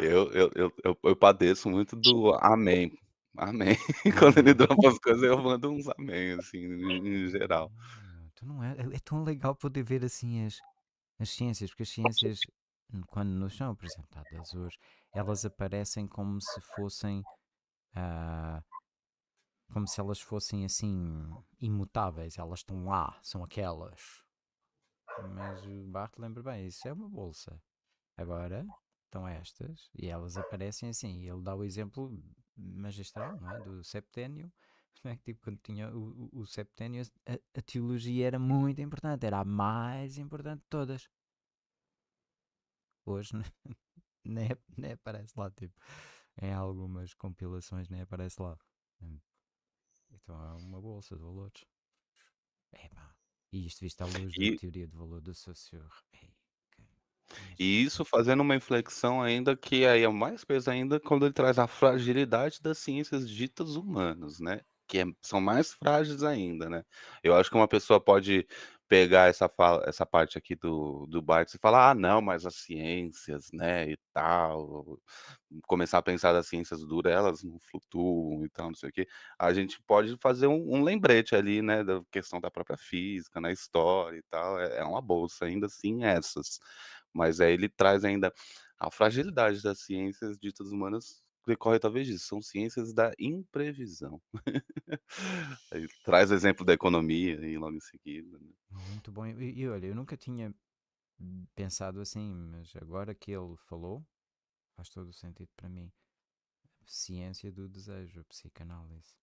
Eu, eu, eu, eu, eu padeço muito do amém. Amém. Quando ele uhum. dropa as coisas, eu mando uns amém, assim, em geral. Ah, tu não é, é, é tão legal poder ver assim as, as ciências, porque as ciências, quando nos são apresentadas hoje, elas aparecem como se fossem. Uh, como se elas fossem assim imutáveis, elas estão lá, são aquelas. Mas o Bart lembra bem, isso é uma bolsa. Agora estão estas e elas aparecem assim. Ele dá o exemplo magistral é? do septênio. Né, tipo, quando tinha o, o, o septênio, a, a teologia era muito importante, era a mais importante de todas. Hoje nem, é, nem aparece lá, tipo, em algumas compilações nem aparece lá. Então é uma bolsa de valores. E isto visto à luz e... da teoria de valor do Saussure. Ei, e isso assim. fazendo uma inflexão ainda que aí é mais peso ainda quando ele traz a fragilidade das ciências ditas humanas, né? Que é, são mais frágeis ainda, né? Eu acho que uma pessoa pode pegar essa, fala, essa parte aqui do, do Barthes e falar, ah, não, mas as ciências, né, e tal, começar a pensar das ciências duras, elas não flutuam e tal, não sei o quê, a gente pode fazer um, um lembrete ali, né, da questão da própria física, na história e tal, é, é uma bolsa, ainda assim, essas. Mas aí ele traz ainda a fragilidade das ciências ditas humanas decorre talvez disso, são ciências da imprevisão. traz o exemplo da economia e logo em seguida. Né? Muito bom. E, e, olha, eu nunca tinha pensado assim, mas agora que ele falou, faz todo o sentido para mim. Ciência do desejo, psicanálise.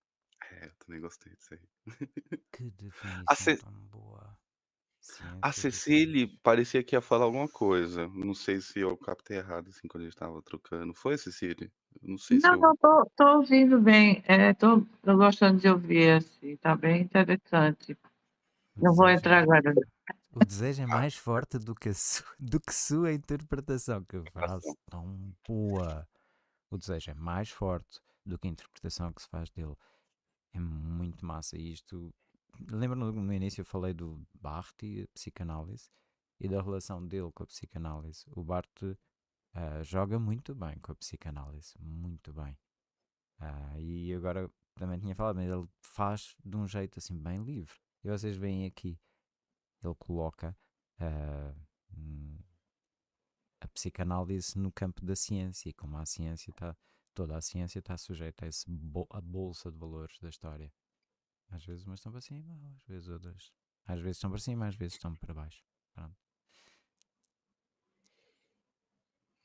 É, eu também gostei disso aí. Que definição tão boa. Ciência a Cecília parecia que ia falar alguma coisa. Não sei se eu captei errado assim quando a gente estava trocando. Foi, Cecília? Não sei não, se. Não, eu... tô, tô ouvindo bem. É, tô, tô gostando de ouvir, assim. Tá bem interessante. Não vou entrar agora. O desejo é mais forte do que, su, do que sua interpretação, que faz tão boa. O desejo é mais forte do que a interpretação que se faz dele. É muito massa. E isto. Lembra no, no início eu falei do Barthes e a psicanálise e da relação dele com a psicanálise. O Barthes uh, joga muito bem com a psicanálise, muito bem. Uh, e agora também tinha falado, mas ele faz de um jeito assim bem livre. E vocês veem aqui, ele coloca uh, a psicanálise no campo da ciência, e como a ciência está, toda a ciência está sujeita a, esse bo a bolsa de valores da história. Às vezes umas estão para cima, às vezes outras. Às vezes estão para cima, às vezes estão para baixo. Pronto.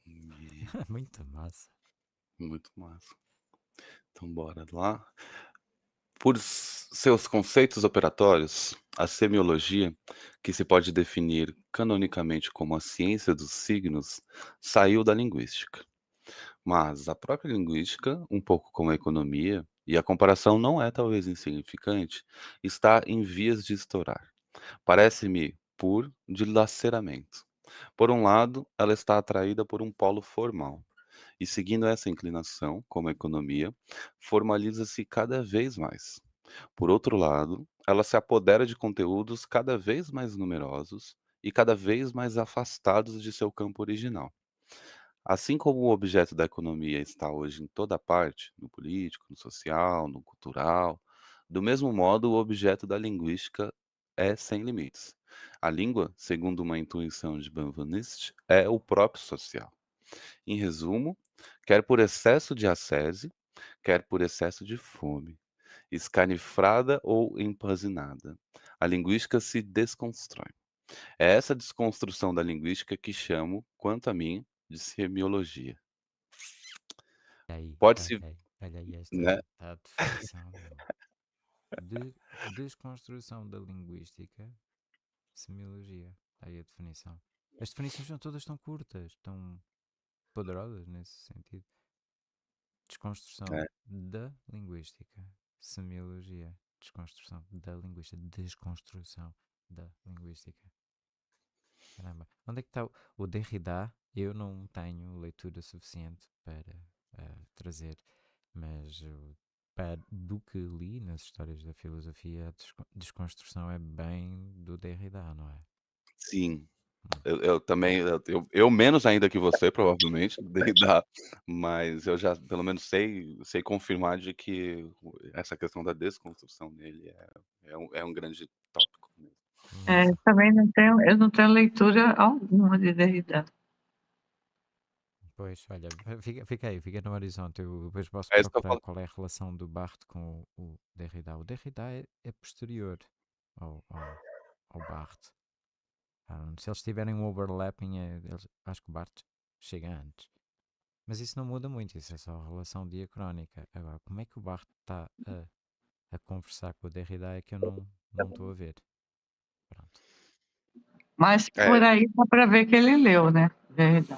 Muito massa. Muito massa. Então, bora lá. Por seus conceitos operatórios, a semiologia, que se pode definir canonicamente como a ciência dos signos, saiu da linguística. Mas a própria linguística, um pouco como a economia, e a comparação não é talvez insignificante, está em vias de estourar. Parece-me por dilaceramento. Por um lado, ela está atraída por um polo formal, e seguindo essa inclinação, como a economia, formaliza-se cada vez mais. Por outro lado, ela se apodera de conteúdos cada vez mais numerosos e cada vez mais afastados de seu campo original. Assim como o objeto da economia está hoje em toda parte, no político, no social, no cultural, do mesmo modo, o objeto da linguística é sem limites. A língua, segundo uma intuição de Benveniste, é o próprio social. Em resumo, quer por excesso de ascese, quer por excesso de fome, escanifrada ou empazinada, a linguística se desconstrói. É essa desconstrução da linguística que chamo, quanto a mim, de semiologia. Pode-se. Olha aí, olha aí, olha né? De, desconstrução da linguística, semiologia. Está aí a definição. As definições são todas tão curtas, tão poderosas nesse sentido. Desconstrução é. da linguística, semiologia. Desconstrução da linguística, desconstrução da linguística. Caramba, onde é que está o, o Derrida? Eu não tenho leitura suficiente para uh, trazer, mas o do que li nas histórias da filosofia, a desconstrução é bem do Derrida, não é? Sim. Hum. Eu, eu também, eu, eu, menos ainda que você, provavelmente, Derrida, mas eu já pelo menos sei, sei confirmar de que essa questão da desconstrução dele é, é, um, é um grande tópico. Hum. É, também não tenho, eu não tenho leitura alguma de Derrida. Pois, olha, fica, fica aí, fica no horizonte. Eu depois posso é procurar qual é a relação do Barthes com o, Derrida. O Derrida é, é posterior ao, ao, ao Barthes. Ah, se eles tiverem um overlapping, é, eles, acho que o Barthes chega antes. Mas isso não muda muito, isso é só a relação diacrónica. Agora, como é que o Barthes está a, a conversar com o Derrida é que eu não estou a ver. Pronto. Mas é. por aí dá para ver que ele leu, né? Derrida.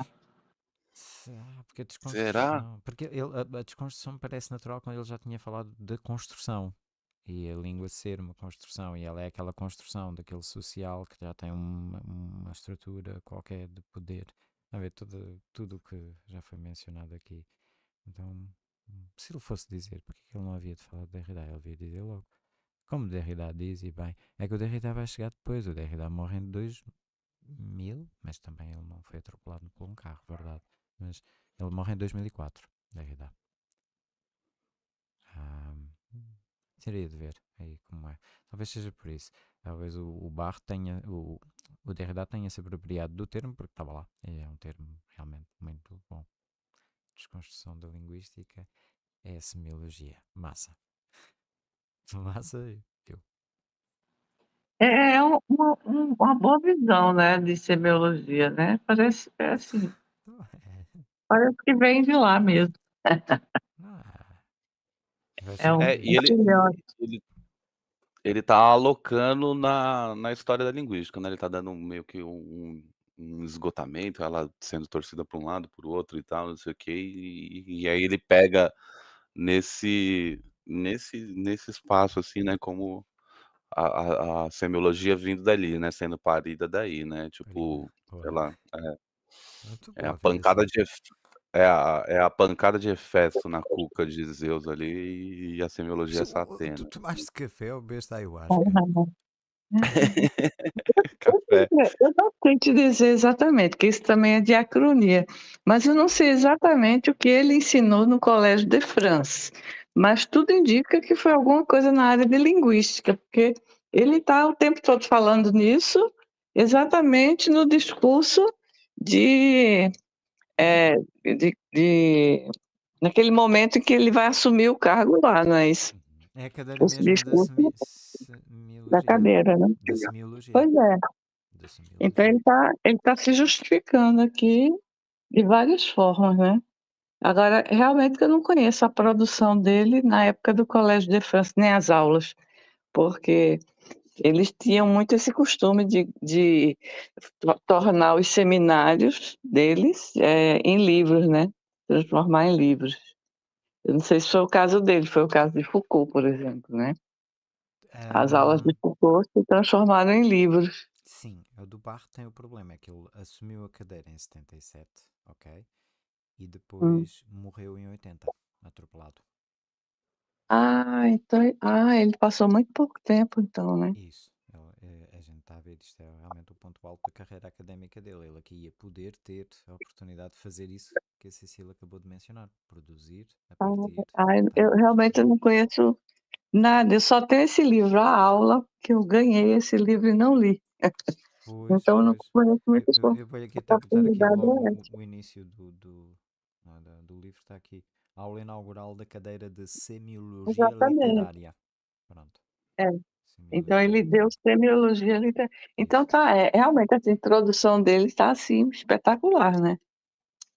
Será? Assim, ah, porque a desconstrução. Será? Porque ele, a, a desconstrução parece natural quando ele já tinha falado de construção. E a língua ser uma construção, e ela é aquela construção daquele social que já tem uma, uma estrutura qualquer de poder. A ver, tudo, tudo o que já foi mencionado aqui. Então, se ele fosse dizer, porque ele não havia de falar de Derrida? Ele havia de dizer logo. Como Derrida diz, e bem, é que o Derrida vai chegar depois. O Derrida morre em 2000, mas também ele não foi atropelado por um carro, verdade? mas ele morre em 2004, Derrida. Ah, Seria de ver aí como é. Talvez seja por isso. Talvez o, o Bar tenha, o, o Derrida tenha se apropriado do termo, porque estava lá. É um termo realmente muito bom. Desconstrução da linguística é semiologia. Massa. Massa, eu. É, é, é uma, uma boa visão, né, de semiologia, né? Parece, é assim. Parece que vem de lá mesmo. Ah, é um é, ele, ele, ele tá alocando na, na história da linguística, né? Ele tá dando meio que um, um esgotamento, ela sendo torcida para um lado, para o outro e tal, não sei o quê. E, e, aí ele pega nesse nesse nesse espaço assim, né? Como a, a, a semiologia vindo dali, né? Sendo parida daí, né? Tipo, sei lá. É, é a pancada de é a, é a pancada de Hefesto na cuca de Zeus ali e a semiologia tu, satânica. Tu tomaste café ou bebeste ayahuasca? café. Eu não sei te dizer exatamente, que isso também é diacronia, mas eu não sei exatamente o que ele ensinou no Colégio de France, mas tudo indica que foi alguma coisa na área de linguística, porque ele está o tempo todo falando nisso, exatamente no discurso de é, de, de, naquele momento em que ele vai assumir o cargo lá, não é isso? É, que Esse discurso da cadeira, né? Pois é. Então ele está ele tá se justificando aqui de várias formas, né? Agora, realmente que eu não conheço a produção dele na época do Colégio de França, nem as aulas, porque eles tinham muito esse costume de, de tornar os seminários deles é, em livros, né? Transformar em livros. Eu não sei se foi o caso dele, foi o caso de Foucault, por exemplo, né? É... As aulas de Foucault se transformaram em livros. Sim, o do Barro tem o problema, é que ele assumiu a cadeira em 77, ok? E hum. depois hum. morreu em 80, atropelado. Ah, então, ah, ele passou muito pouco tempo então, né? Isso, eh, a gente está a ver, isto é realmente o ponto alto da carreira académica dele. Ele aqui ia poder ter a oportunidade de fazer isso que a Cecília acabou de mencionar, produzir a Ah, partir ah, eu eu realmente não conheço nada, eu só tenho esse livro, A Aula, que eu ganhei esse livro e não li. Pois, Então eu não conheço Eu, pouco. eu, eu vou aqui aqui logo é o, o início do, do, é, do livro, está aqui aula inaugural da cadeira de Semiologia Exatamente. Literária. Pronto. É. Então ele deu semiologia literária. Então tá, é, realmente essa introdução dele está assim espetacular, né?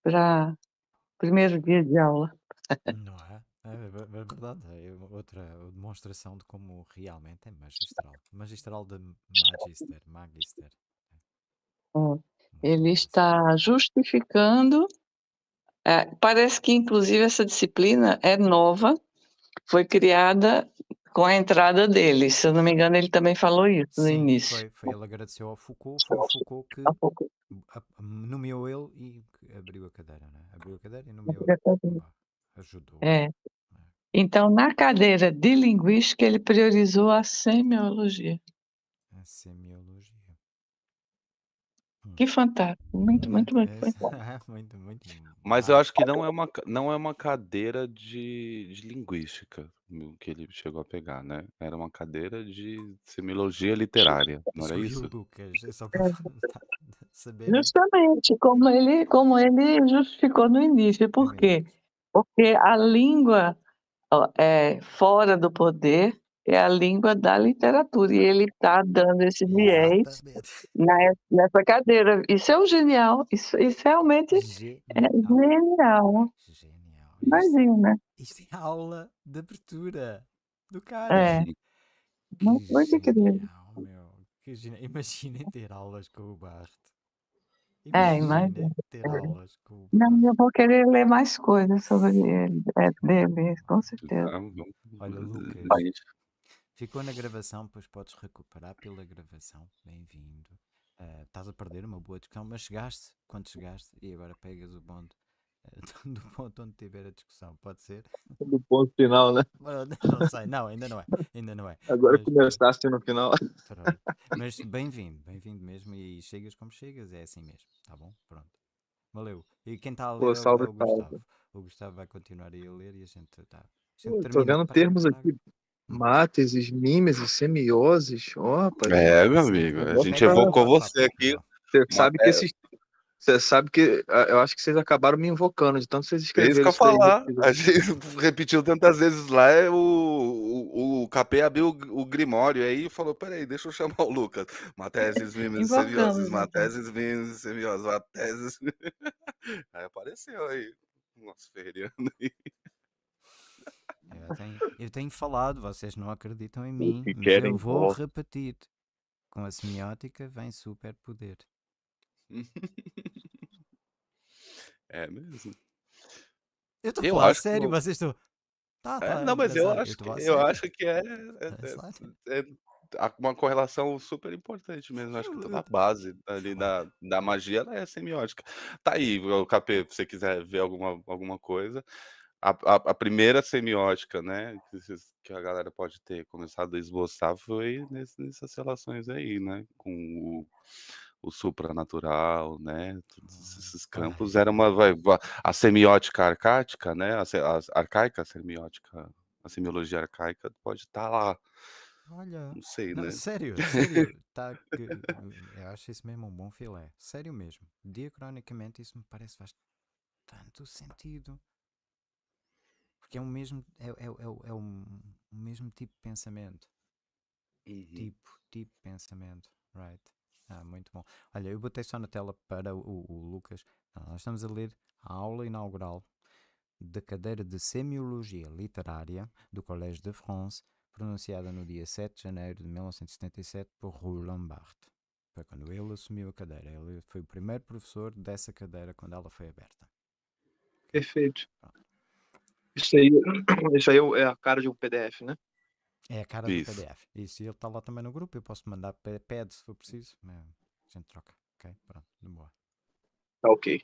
Para primeiro dia de aula. Não é? É, é verdade, é outra demonstração de como realmente é magistral. Magistral de magister, magister. Ele está justificando é, parece que, inclusive, essa disciplina é nova, foi criada com a entrada dele. Se eu não me engano, ele também falou isso no início. Foi, foi, ele agradeceu ao Foucault, foi o Foucault que nomeou ele e abriu a cadeira, né? Abriu a cadeira e nomeou. ajudou. É. Então, na cadeira de linguística, ele priorizou a semiologia. A semiologia. Que fantástico. Muito, muito, ah, muito, muito, muito. Mas eu ah, acho que não é uma, não é uma cadeira de, de linguística hum, que ele chegou a pegar, né? Era uma cadeira de semiologia literária, não era isso? É é. né? Justamente, como ele, como ele justificou no início. Por quê? Porque a língua é fora do poder é a língua da literatura, e ele está dando esse viés nessa cadeira. Isso é um genial, isso, isso realmente genial. é genial. genial. Imagina. isso é aula de abertura do cara. É. Muito incrível. Meu. Que genial. Imaginem ter aulas com o Bart. É, imagina é, imagina. Ter aulas com... Não, eu vou querer ler mais coisas sobre ele, é, dele, com então, certeza. Olha, Lucas. Ficou na gravação, pois podes recuperar pela gravação. Bem-vindo. Uh, estás a perder uma boa discussão, mas chegaste quando chegaste e agora pegas o bonde uh, do ponto onde tiver a discussão, pode ser? Do ponto final, né? Não sei, não, ainda não é. Ainda não é. Agora mas, começaste no final. Pronto. Mas bem-vindo, bem-vindo mesmo. E chegas como chegas, é assim mesmo, tá bom? Pronto. Valeu. E quem está a ler Pô, é salve, é o Gustavo. O Gustavo vai continuar a ler e a gente está. Estou vendo termos aqui máteses, mimeses, semioses. Oh, rapaz, é, meu amigo, a gente evocou você aqui. Você sabe que é. esses. Você sabe que eu acho que vocês acabaram me invocando de tanto vocês escreveram. É isso que falar. A gente repetiu tantas vezes lá, é o, o, o KP abriu o, o Grimório aí e falou: peraí, deixa eu chamar o Lucas. Mateses, mimes, semioses, né? mateses, mimes, semioses, mateses. Aí apareceu aí. Nossa, Feriano aí. Eu tenho, eu tenho falado, vocês não acreditam em mim, que mas eu vou repetir. Com a semiótica vem superpoder. É mesmo. Eu estou a falar sério, que... vocês estão. Tá, é, tá, é, não, mas eu, eu acho, que, eu acho que é, é, é, uma correlação super importante mesmo. acho que toda a base ali da, da magia é semiótica. Tá aí, o KP, se você quiser ver alguma, alguma coisa a, a, a, primeira semiótica, né, que, a galera pode ter começado a esboçar foi nesse, nessas relações aí, né, com o, o supranatural, né, todos ah, esses tá. campos. Era uma a semiótica arcaica, né, a, a arcaica a semiótica, a semiologia arcaica pode estar tá lá. Olha, não sei, não, né? Sério, sério. tá, eu acho isso mesmo um bom filé. Sério mesmo. Diacronicamente, isso me parece faz tanto sentido porque é o mesmo, é, é, é, é um, o mesmo tipo de pensamento. Uhum. Tipo, tipo de pensamento, right? Ah, muito bom. Olha, eu botei só na tela para o, o Lucas. Ah, nós estamos a ler a aula inaugural da cadeira de Semiologia Literária do Collège de France, pronunciada no dia 7 de janeiro de 1977 por Roland Barthes Foi quando ele assumiu a cadeira. Ele foi o primeiro professor dessa cadeira quando ela foi aberta. Perfeito. Pronto. Isso aí, isso aí é, é a cara de um PDF, né? É a cara isso. do PDF. Isso, ele está lá também no grupo. Eu posso mandar pad se for preciso. Né, a gente troca. Ok, pronto, de boa. Tá ok.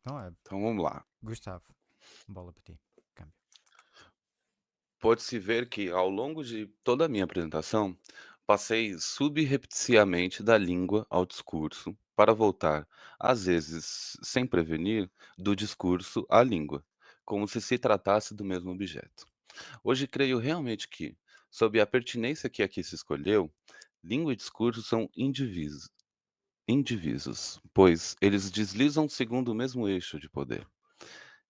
Então, é... então vamos lá. Gustavo, bola para ti. Câmbio. Pode-se ver que ao longo de toda a minha apresentação, passei subrepticiamente da língua ao discurso, para voltar, às vezes sem prevenir, do discurso à língua, como se se tratasse do mesmo objeto. Hoje creio realmente que, sob a pertinência que aqui se escolheu, língua e discurso são indivisos, indivisos, pois eles deslizam segundo o mesmo eixo de poder.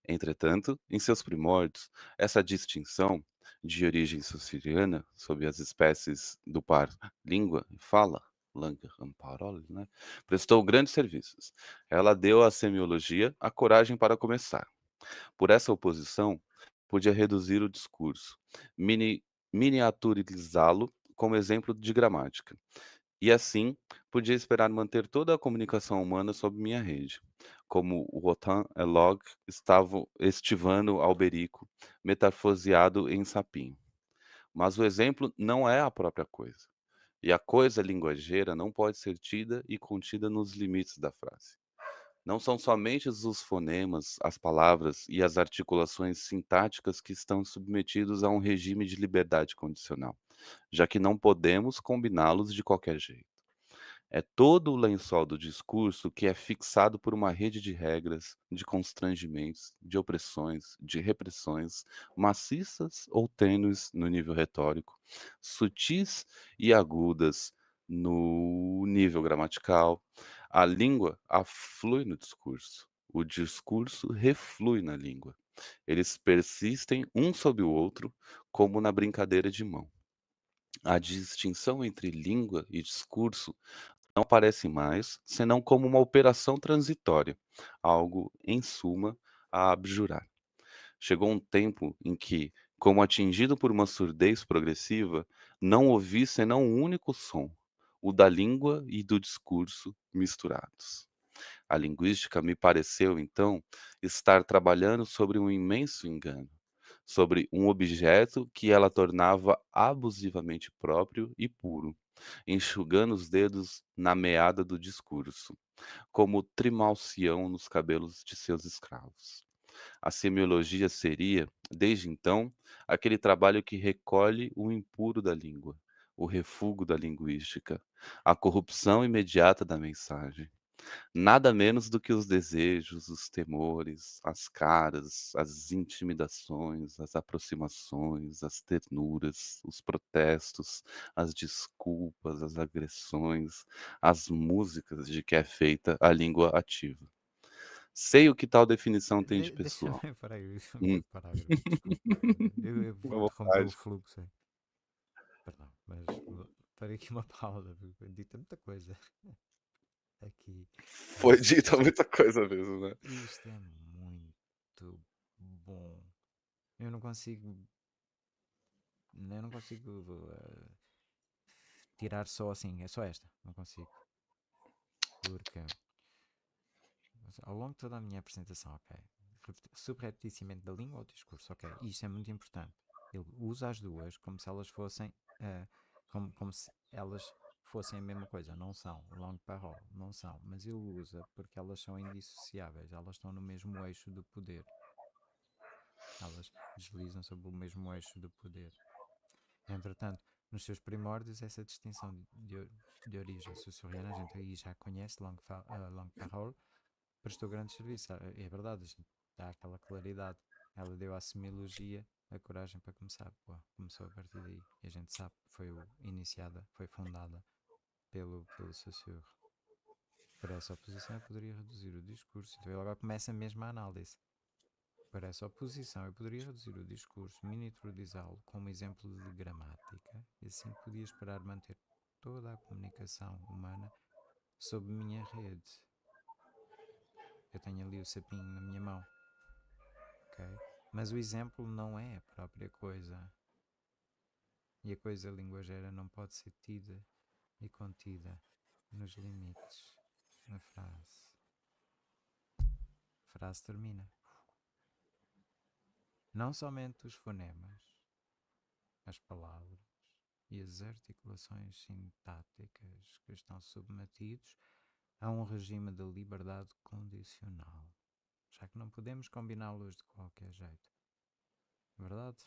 Entretanto, em seus primórdios, essa distinção de origem siciliana sobre as espécies do par língua e fala Langham parol, né? prestou grandes serviços. Ela deu à semiologia a coragem para começar. Por essa oposição, podia reduzir o discurso, mini, miniaturizá-lo como exemplo de gramática. E assim, podia esperar manter toda a comunicação humana sob minha rede, como o Rotan log estava estivando Alberico, metafoseado em Sapim. Mas o exemplo não é a própria coisa. E a coisa linguageira não pode ser tida e contida nos limites da frase. Não são somente os fonemas, as palavras e as articulações sintáticas que estão submetidos a um regime de liberdade condicional, já que não podemos combiná-los de qualquer jeito é todo o lençol do discurso que é fixado por uma rede de regras, de constrangimentos, de opressões, de repressões, maciças ou tênues no nível retórico, sutis e agudas no nível gramatical. A língua aflui no discurso, o discurso reflui na língua. Eles persistem um sob o outro, como na brincadeira de mão. A distinção entre língua e discurso não aparece mais, senão como uma operação transitória, algo, em suma, a abjurar. Chegou um tempo em que, como atingido por uma surdez progressiva, não ouvi senão um único som, o da língua e do discurso misturados. A linguística me pareceu, então, estar trabalhando sobre um imenso engano, sobre um objeto que ela tornava abusivamente próprio e puro, enxugando os dedos na meada do discurso, como trimalcião nos cabelos de seus escravos. A semiologia seria, desde então, aquele trabalho que recolhe o impuro da língua, o refúgio da linguística, a corrupção imediata da mensagem, Nada menos do que os desejos, os temores, as caras, as intimidações, as aproximações, as ternuras, os protestos, as desculpas, as agressões, as músicas de que é feita a língua ativa. Sei o que tal definição tem de, de pessoal. Deixa, peraí, deixa eu, eu vou romper o fluxo. Aí. Perdão, mas farei aqui uma pausa, dita muita coisa aqui. É Foi dito dita muita coisa mesmo, né? Isto é muito bom. Eu não consigo. Eu né, não consigo eh, tirar só assim. É só esta. Não consigo. Porque ao longo de toda a minha apresentação, ok? Subrepetitivamente da língua ou discurso, ok? Isto é muito importante. Ele usa as duas como se elas fossem. Eh, como, como se elas fossem a mesma coisa, não são. Long parole, não são. Mas ele usa porque elas são indissociáveis, elas estão no mesmo eixo do poder. Elas deslizam sobre o mesmo eixo do poder. Entretanto, nos seus primórdios, essa distinção de, de origem sussurriana, a gente aí já conhece Long, uh, Long Parole, prestou grande serviço. É, é verdade, a gente dá aquela claridade. Ela deu à semilogia a coragem para começar. Pô, começou a partir daí. E a gente sabe que foi iniciada, foi fundada pelo, pelo seu senhor para essa oposição eu poderia reduzir o discurso. Então ele agora começa mesmo a análise. Para essa oposição eu poderia reduzir o discurso, miniaturizá-lo com um exemplo de gramática, e assim podia esperar manter toda a comunicação humana sob minha rede. Eu tenho ali o sapinho na minha mão. ok? Mas o exemplo não é a própria coisa. E a coisa linguageira não pode ser tida e contida nos limites na frase. A frase termina. Não somente os fonemas, as palavras e as articulações sintáticas que estão submetidos a um regime de liberdade condicional, já que não podemos combiná-los de qualquer jeito. Verdade?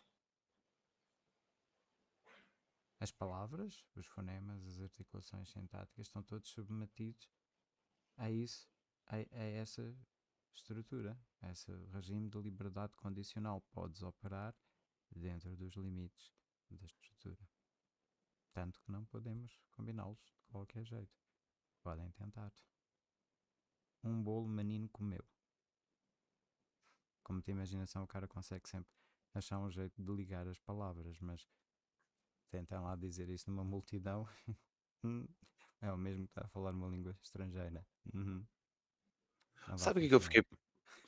As palavras, os fonemas, as articulações sintáticas estão todos submetidos a isso, a, a essa estrutura, a esse regime de liberdade condicional. Podes operar dentro dos limites da estrutura. Tanto que não podemos combiná-los de qualquer jeito. Podem tentar. Um bolo menino comeu. Como te imaginação, o cara consegue sempre achar um jeito de ligar as palavras, mas tentam lá dizer isso numa multidão, hum, é o mesmo que estar a falar uma língua estrangeira. Uhum. Sabe o que, que eu fiquei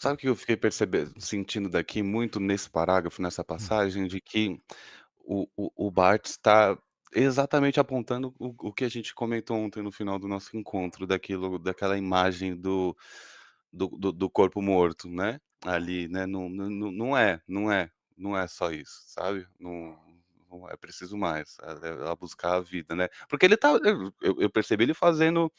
Sabe o que eu fiquei percebendo, sentindo daqui muito nesse parágrafo, nessa hum. passagem, de que o, o, o Bart está exatamente apontando o, o, que a gente comentou ontem no final do nosso encontro, daquilo, daquela imagem do, do, do, do corpo morto, né? Ali, né? Não, não, não é, não é, não é só isso, sabe? Não, é preciso mais, né, ela buscar a vida, né? Porque ele tá, eu, eu percebi ele fazendo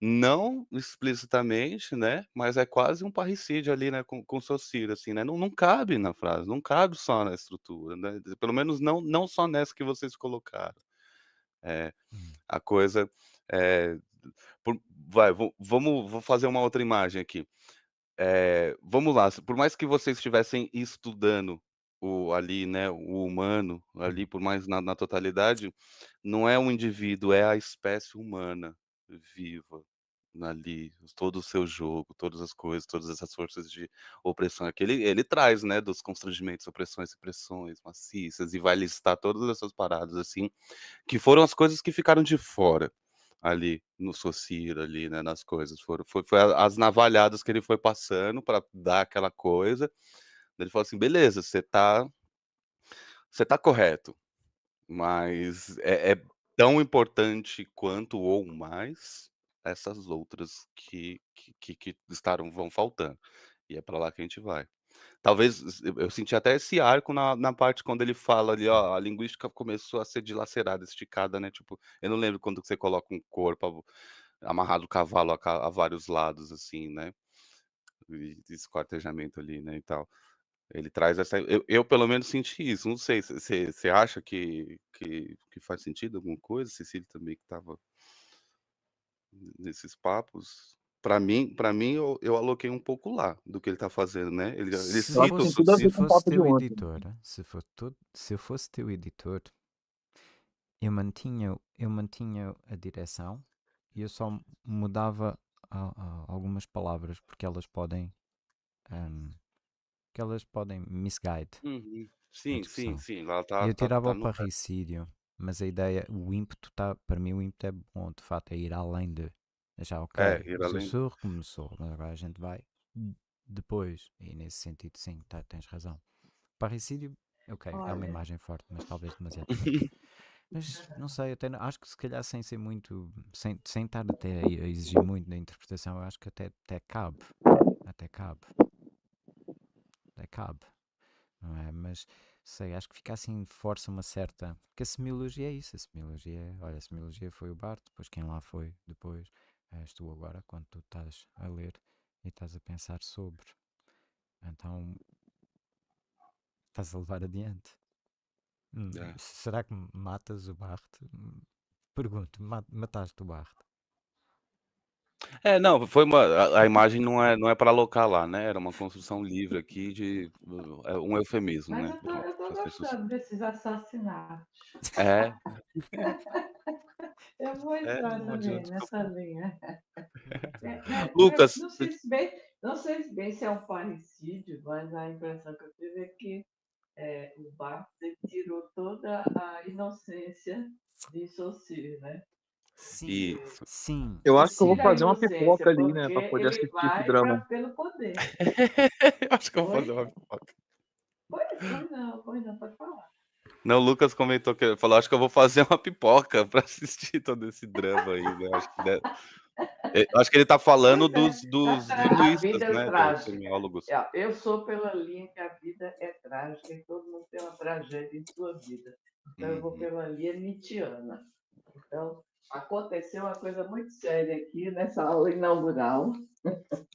não explicitamente, né? Mas é quase um parricídio ali, né? Com, com Socir, assim, né? Não, não cabe na frase, não cabe só na estrutura, né? Pelo menos não, não só nessa que vocês colocaram. É, hum. a coisa. É, por, vai, vou, vamos vou fazer uma outra imagem aqui. É, vamos lá, por mais que vocês estivessem estudando o ali, né, o humano, hum. ali por mais na, na totalidade, não é um indivíduo, é a espécie humana viva ali, todo o seu jogo, todas as coisas, todas essas forças de opressão que ele, ele traz, né, dos constrangimentos, opressões, pressões maciças, e vai listar todas essas paradas, assim, que foram as coisas que ficaram de fora ali no Socir, ali, né, nas coisas, foram, foi, foi as navalhadas que ele foi passando para dar aquela coisa, ele falou assim: beleza, você tá, você tá correto, mas é, é tão importante quanto ou mais essas outras que, que, que estarão, vão faltando. E é para lá que a gente vai. Talvez eu senti até esse arco na, na parte quando ele fala ali, ó, a linguística começou a ser dilacerada, esticada, né? Tipo, eu não lembro quando você coloca um corpo amarrado o cavalo a, a vários lados, assim, né? E, esse cortejamento ali, né? E tal. Ele traz essa. Eu, eu, pelo menos, senti isso. Não sei, você acha que, que, que, faz sentido alguma coisa? Cecília também que estava nesses papos. Para mim, para mim eu, eu, aloquei um pouco lá do que ele está fazendo, né? Ele, ele se, cita, fosse, se, se fosse teu editor, se, for se eu fosse teu editor, eu mantinha, eu mantinha a direção e eu só mudava a, a algumas palavras porque elas podem um, que elas podem misguide. Uhum. É sim, sim, sim. tá, eu tá, tirava tá o parricídio, mas a ideia, o ímpeto está, para mim o ímpeto é bom, de fato, é ir além de é já ok, é, o sussurro começou, mas agora a gente vai depois, e nesse sentido sim, tá, tens razão. Parricídio, ok, Olha. é uma imagem forte, mas talvez demasiado. mas não sei, até acho que se calhar sem ser muito, sem, sem estar até a exigir muito da interpretação, eu acho que até, até cabe. Até cabe cabe. Não é? Mas sei, acho que fica assim, de força uma certa. Porque a semiologia é isso, a semiologia é. Olha, a semiologia foi o Bart, depois quem lá foi, depois és tu agora, quando tu estás a ler e estás a pensar sobre. Então estás a levar adiante. É. Hum, será que matas o Bart? Hum, pergunto, mataste o Bart? É, não, foi uma. A, a imagem não é, não é para alocar lá, né? Era uma construção livre aqui de é um eufemismo, Mas né? Eu tô, eu tô gostando pessoas... desses assassinatos. É. eu vou é, entrar é, também nessa linha. É, Lucas. Não sei, se bem, não sei se bem se é um parricídio, mas a impressão que eu tive é que é, o Barthes tirou toda a inocência de Saussure, né? Sim, e... sim. Eu acho que eu vou fazer uma pipoca ali, né? Pra poder assistir esse drama. Pelo poder. eu acho que eu vou fazer uma pipoca. Pois, pois não, pois não, pode falar. Não, o Lucas comentou que falou, acho que eu vou fazer uma pipoca para assistir todo esse drama aí, né? Acho que, né, é, acho que ele está falando é, dos, tá, dos tá, linguistas, é né? Dos tá, Eu sou pela linha que a vida é trágica e todo mundo tem uma tragédia em sua vida. Então eu vou uhum. pela linha nietzschiana. Então, Aconteceu uma coisa muito séria aqui nessa aula inaugural.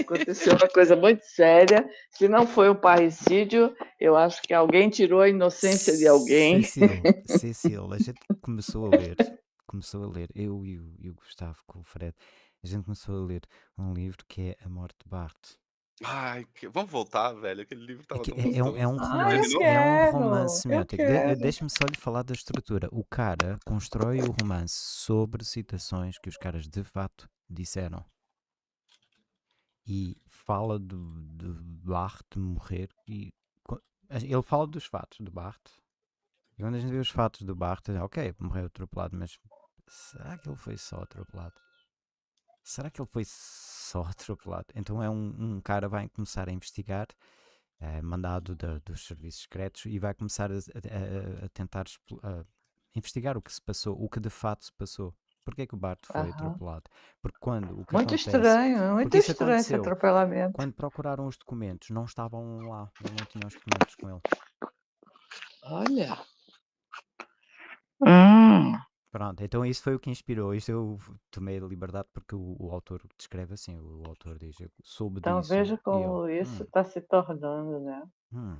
Aconteceu uma coisa muito séria. Se não foi um parricídio, eu acho que alguém tirou a inocência de alguém. Cecil, sim. a gente começou a ler, começou a ler, eu e o, e o Gustavo com o Fred, a gente começou a ler um livro que é A Morte de Bart. Ai, que... vamos voltar, velho. Aquele livro é tava é que, tão é, um, é, um romance, ah, é um ah, romance, é De, Deixa-me só lhe falar da estrutura. O cara constrói o romance sobre citações que os caras de fato disseram. E fala de, de Bart morrer. E, assim, ele fala dos fatos do Bart. E quando a gente vê os fatos do Bart, é ok, morreu atropelado, mas será que ele foi só atropelado? será que ele foi só atropelado? Então é um, um cara vai começar a investigar, é, mandado dos serviços secretos, e vai começar a, a, a tentar a investigar o que se passou, o que de fato se passou. Porquê que o Bart foi Aham. atropelado? Porque quando o que Muito acontece, estranho, muito estranho esse atropelamento. Quando procuraram os documentos, não estavam lá, não tinham os documentos com ele. Olha. Hum. Pronto, então isso foi o que inspirou. Isto eu tomei a liberdade porque o, o autor descreve assim, o, autor diz, eu soube Então disso veja eu, como isso hum, está se tornando, né? hum.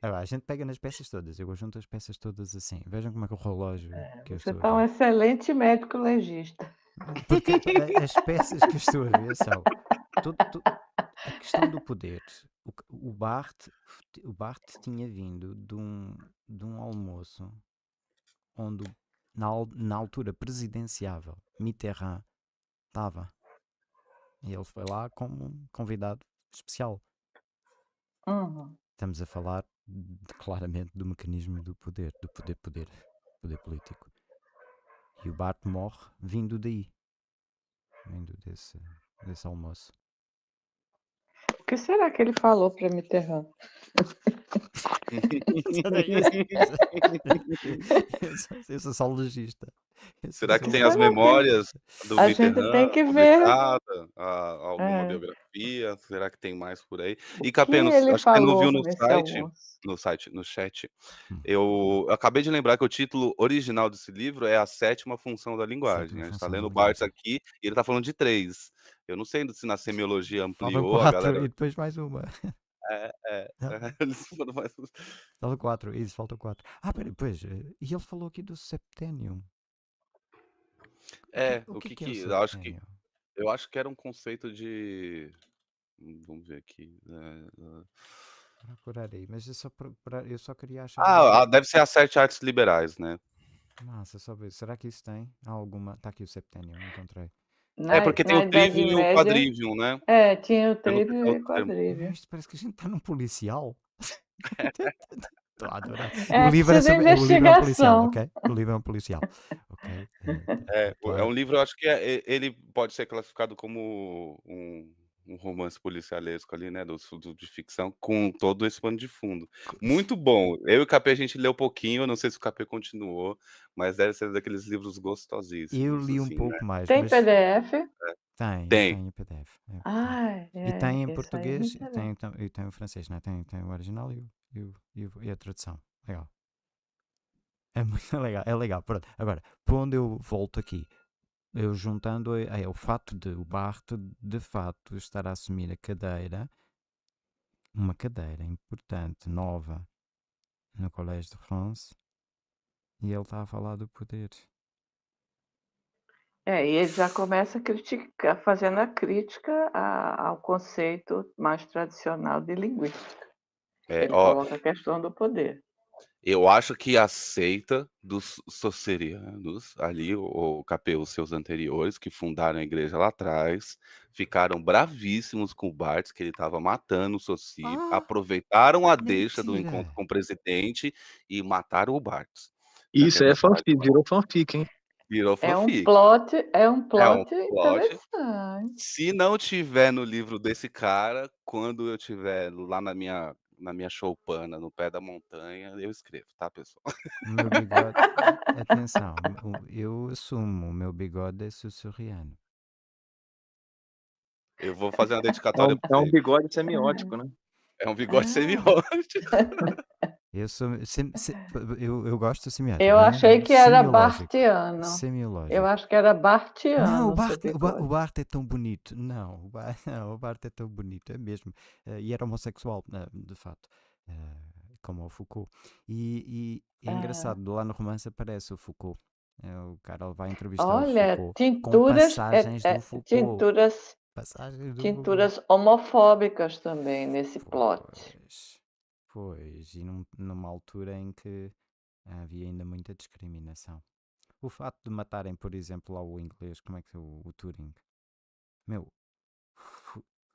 Ah, a gente pega nas peças todas, eu junto as peças todas assim. Vejam como é que o relógio É, que eu Você está tá um excelente médico legista. Porque as peças que eu estou a ver são tudo a questão do poder. O, o Bart, o Bart tinha vindo de um, de um almoço onde o na, na altura presidenciável, Mitterrand estava. E ele foi lá como convidado especial. Uhum. Estamos a falar de, claramente do mecanismo do poder, do poder-poder, poder político. E o Bart morre vindo daí. Vindo desse, desse almoço. O que será que ele falou para Mitterrand? eu sou é é é só logista. Será que tem as memórias do A gente tem que ver. A, alguma é. biografia? Será que tem mais por aí? E Capeno, acho que você não viu no site, no site, no chat. Hum. Eu acabei de lembrar que o título original desse livro é A Sétima Função da Linguagem. Sétima a gente está lendo o Barthes aqui e ele está falando de três. Eu não sei se na semiologia ampliou. quatro, a galera... e depois mais uma. É, é. é. Falta quatro, isso, falta quatro. Ah, peraí, pois, eh, e ele falou aqui do Septenium. É, o que, o que, que, que é o eu acho que eu acho que era um conceito de hum, vamos ver aqui. É... Procurarei, mas eu só, eu só queria achar. Ah, ah deve ser as sete artes liberais, né? Massa, só ver. Será que isso tem? alguma. Tá aqui o Septenium, encontrei. Na, é, né, porque tem o Trivium e o Quadrivium, né? É, tinha o é Trivium e o Quadrivium. Parece que a gente tá num policial. Tô É, o livro é o livro é um policial, ok? O livro é um policial, É, tá. é um livro, eu acho que é, ele pode ser classificado como um um romance policialesco ali, né? Do, do, de ficção, com todo esse pano de fundo. Muito bom. Eu e o Capê, a gente leu um pouquinho, não sei se o Capê continuou, mas deve ser daqueles livros gostosíssimos. Eu li um assim, né? pouco né? mais. Tem mas... PDF? É. Tem, tem. tem em PDF. É. e tem é, em é português, e tem, e tem o francês, né? Tem, tem o original e, o, e, o, e a tradução. Legal. É muito legal, é legal. Pronto. Agora, para onde eu volto aqui? eu juntando é, é o fato de o Barto de fato estar a assumir a cadeira, uma cadeira importante, nova, no Colégio de France, e ele está a falar do poder. É, e ele já começa a criticar, fazendo a crítica a, ao conceito mais tradicional de linguística. É, ele ó, coloca a questão do poder. Eu acho que a seita dos socerianos ali, o, o Capeu, seus anteriores, que fundaram a igreja lá atrás, ficaram bravíssimos com o Bartz, que ele estava matando o Soci, ah, aproveitaram a deixa do encontro com o presidente e mataram o Bartz. Isso é fanfic, virou fanfic, hein? Virou é fanfic. É, é um plot, é um plot, é um plot interessante. Se não tiver no livro desse cara, quando eu tiver lá na minha na minha choupana, no pé da montanha, eu escrevo, tá, pessoal? Meu bigode. Atenção, eu assumo, meu bigode é sussurriano. Eu vou fazer uma dedicatória. É um, é um bigode semiótico, ah. né? É um bigode ah. semiótico. Eu sou. Sem, sem, é. eu, eu gosto semiótica. Eu é achei que era Bartiano. Semiológico. Eu acho que era Bartiano. Ah, não, o Bart, o, ba, o Bart é tão bonito. Não o, Bart, o Bart é tão bonito, é mesmo. Uh, e era homossexual, eh, de fato. Uh, como o Foucault. E, e é ah. engraçado, lá no romance aparece o Foucault. Uh, o cara vai entrevistar Olha, o Foucault. Tinturas, com passagens é, é, do Foucault. Tinturas, passagens do tinturas Foucault. homofóbicas também nesse plot. Pois, e num- numa altura em que havia ainda muita discriminação. O fato de matarem, por exemplo, lá o inglês, como é que é o, o Turing? Meu,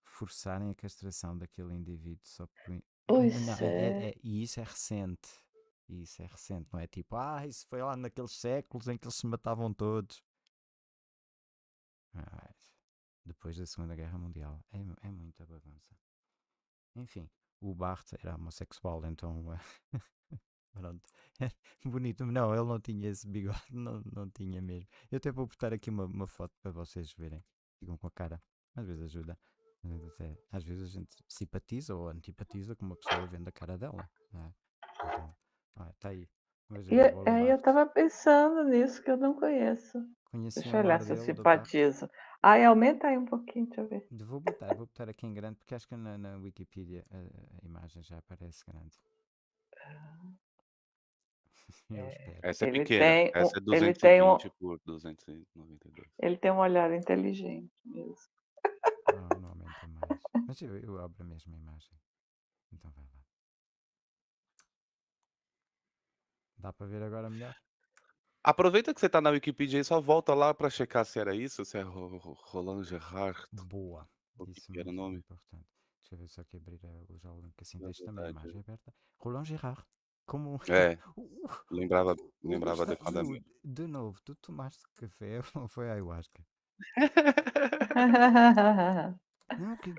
forçarem a castração daquele indivíduo só por. Pois Não, é, é- é- é. e isso é recente. Isso é recente, não é tipo, ah, isso foi lá naqueles séculos em que eles se matavam todos. depois da Segunda Guerra Mundial. É, é muita bagunça. Enfim, o Barthes era homossexual, então. Eh, pronto. Bonito. Não, ele não tinha esse bigode, não, não tinha mesmo. Eu até vou botar aqui uma, uma foto para vocês verem. Ficam com a cara. Às vezes ajuda. Até, às vezes a gente simpatiza ou antipatiza com uma pessoa vendo a cara dela. Né? Então, ah, tá aí. É é, é, eu estava pensando nisso que eu não conheço. Conheci Deixa eu olhar se eu simpatizo. Ai, aumenta aí um pouquinho, deixa eu ver. Vou botar, vou botar aqui em grande, porque acho que na, na Wikipedia a, eh, eh, a imagem já aparece grande. Eu é, Essa é Ele pequena. tem um, Essa é ele tem um, por 292. ele tem um olhar inteligente mesmo. Não, ah, não aumenta mais. Mas eu, eu abro a mesma imagem. Então vai lá. Dá para ver agora melhor? Aproveita que você tá na Wikipedia e só volta lá para checar se era isso, se é Roland Gerard. Boa. O que é era o nome? Importante. Deixa eu ver se aqui abrir o eh, jogo o link assim, deixa também a imagem é. aberta. Roland Gerard. Como. É. lembrava lembrava adequadamente. De novo, tu tomaste café ou foi ayahuasca? não, que,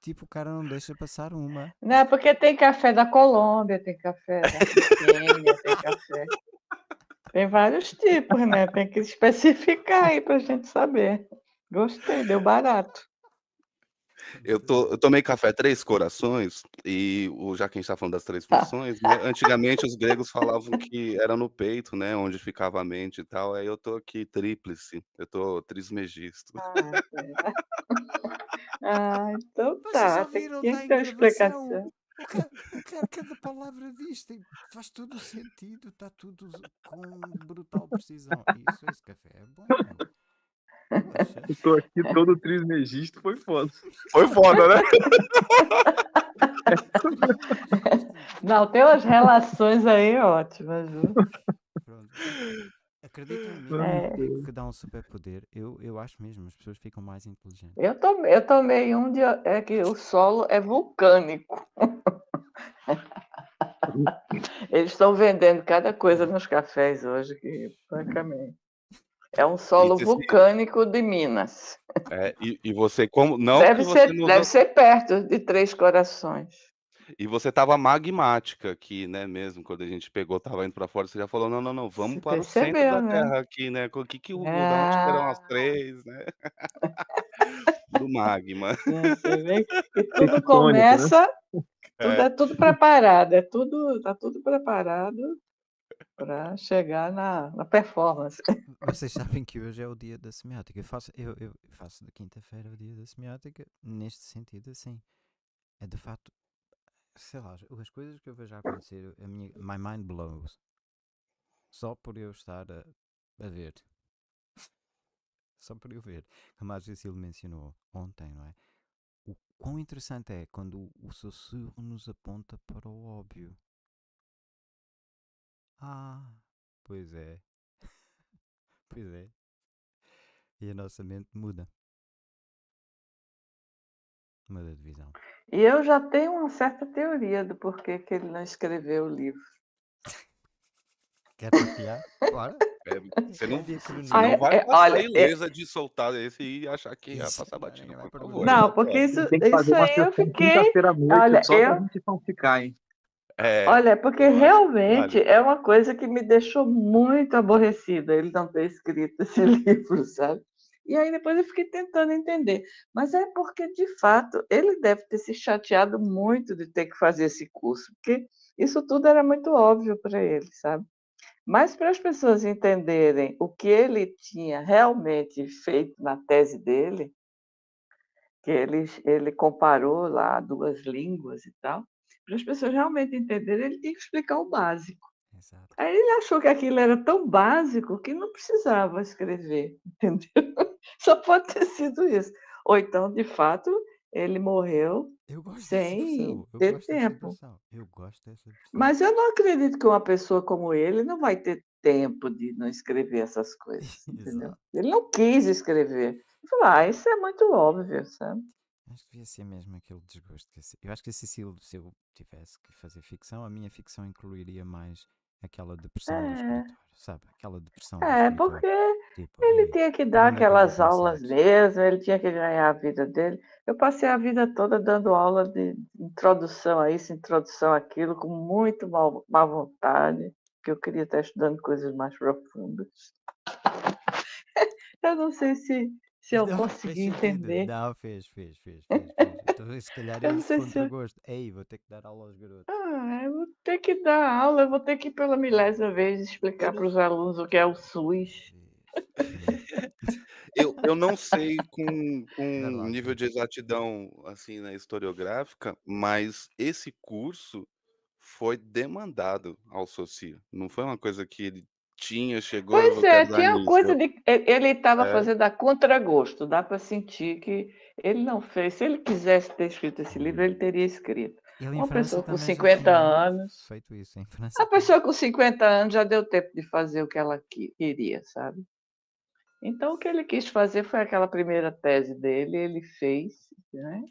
tipo, o cara não deixa passar uma. Não, porque tem café da Colômbia, tem café da Argentina, tem café. Tem vários tipos, né? Tem que especificar aí para a gente saber. Gostei, deu barato. Eu, tô, eu tomei café Três Corações, e o, já que a gente está falando das três tá. funções, né, antigamente os gregos falavam que era no peito, né? Onde ficava a mente e tal. Aí eu tô aqui tríplice, eu tô trismegisto. Ah, é. ah então tá. Vocês já tá. viram, tem que ter explicação. Cada, cada, cada palavra disto faz todo o sentido, está tudo com brutal precisão. Isso, esse café é bom. Eu tô aqui todo trismegisto, foi foda. Foi foda, né? Não, tem umas relações aí ótimas, viu? Pronto. Então. Acredito em mim é. que dá um superpoder. Eu, eu acho mesmo, as pessoas ficam mais inteligentes. Eu tomei, eu tomei um dia é que o solo é vulcânico. Eles estão vendendo cada coisa nos cafés hoje, que francamente. É um solo vulcânico de Minas. É, e, e, você como não deve ser, não... deve ser perto de Três Corações. E você estava magmática aqui, né? Mesmo quando a gente pegou, estava indo para fora, você já falou: não, não, não, vamos você para percebeu, o centro né? da Terra aqui, né? O que, que o é... Mudão as ah. três, né? Do magma. É, você vê que tudo é começa, tônico, né? tudo, é. é tudo preparado, é tudo, tá tudo preparado para chegar na, na, performance. Vocês sabem que hoje é o dia da semiótica. Eu faço, eu, eu faço da quinta-feira é o dia da semiótica neste sentido, assim. É de fato sei lá, as coisas que eu vejo a acontecer, a minha, my mind blows. Só por eu estar a, a ver. Só por eu ver. Como a Cecília mencionou ontem, não é? O quão interessante é quando o sussurro nos aponta para o óbvio. Ah, pois é. pois é. E a nossa mente muda. Muda de visão. E eu já tenho uma certa teoria do porquê que ele não escreveu o livro. Quer copiar? Claro. É, você não, você vai é, olha, a beleza é, de soltar esse e achar que ah, ia passar batido, é por Não, porque é, isso, isso aí eu fiquei. Olha, só eu... gente ficar, hein? É. Olha, porque realmente vale. é uma coisa que me deixou muito aborrecida ele não ter escrito esse livro, sabe? E aí depois eu fiquei tentando entender. Mas é porque, de fato, ele deve ter se chateado muito de ter que fazer esse curso, porque isso tudo era muito óbvio para ele, sabe? Mas para as pessoas entenderem o que ele tinha realmente feito na tese dele, que ele, ele comparou lá duas línguas e tal, para as pessoas realmente entenderem, ele tinha que explicar o básico. Exato. Aí ele achou que aquilo era tão básico que não precisava escrever, entendeu? Só pode ter sido isso. Ou então, de fato, ele morreu eu gosto sem eu ter gosto tempo. Eu gosto dessa Mas eu não acredito que uma pessoa como ele não vai ter tempo de não escrever essas coisas. entendeu? Ele não quis escrever. ah, isso é muito óbvio, sabe? Acho que devia ser mesmo aquele desgosto. Que... Eu acho que se, se eu tivesse que fazer ficção, a minha ficção incluiria mais Aquela depressão é. do sabe? Aquela depressão. É, porque tipo, ele tinha que dar é aquelas aulas mesmo, ele tinha que ganhar a vida dele. Eu passei a vida toda dando aula de introdução a isso, introdução a aquilo, com muito mal, má vontade, que eu queria estar estudando coisas mais profundas. eu não sei se se ele conseguir entender. Não, fez, fez, fez. fez, fez. Então, se calhar eu não sei se Ei, vou ter que dar aula aos garotos. Ah, eu vou ter que dar aula, vou ter que pela milésima vez explicar para os alunos o que é o SUS. eu, eu não sei com, um nível de exatidão assim na né, historiográfica, mas esse curso foi demandado ao Socia. Não foi uma coisa que ele tinha, chegou Pois é, tinha uma coisa de. Ele estava é. fazendo a contragosto, dá para sentir que ele não fez. Se ele quisesse ter escrito esse livro, ele teria escrito. Ele, uma pessoa com 50 anos. Feito isso, em França. A pessoa com 50 anos já deu tempo de fazer o que ela queria, sabe? Então, o que ele quis fazer foi aquela primeira tese dele, ele fez, né?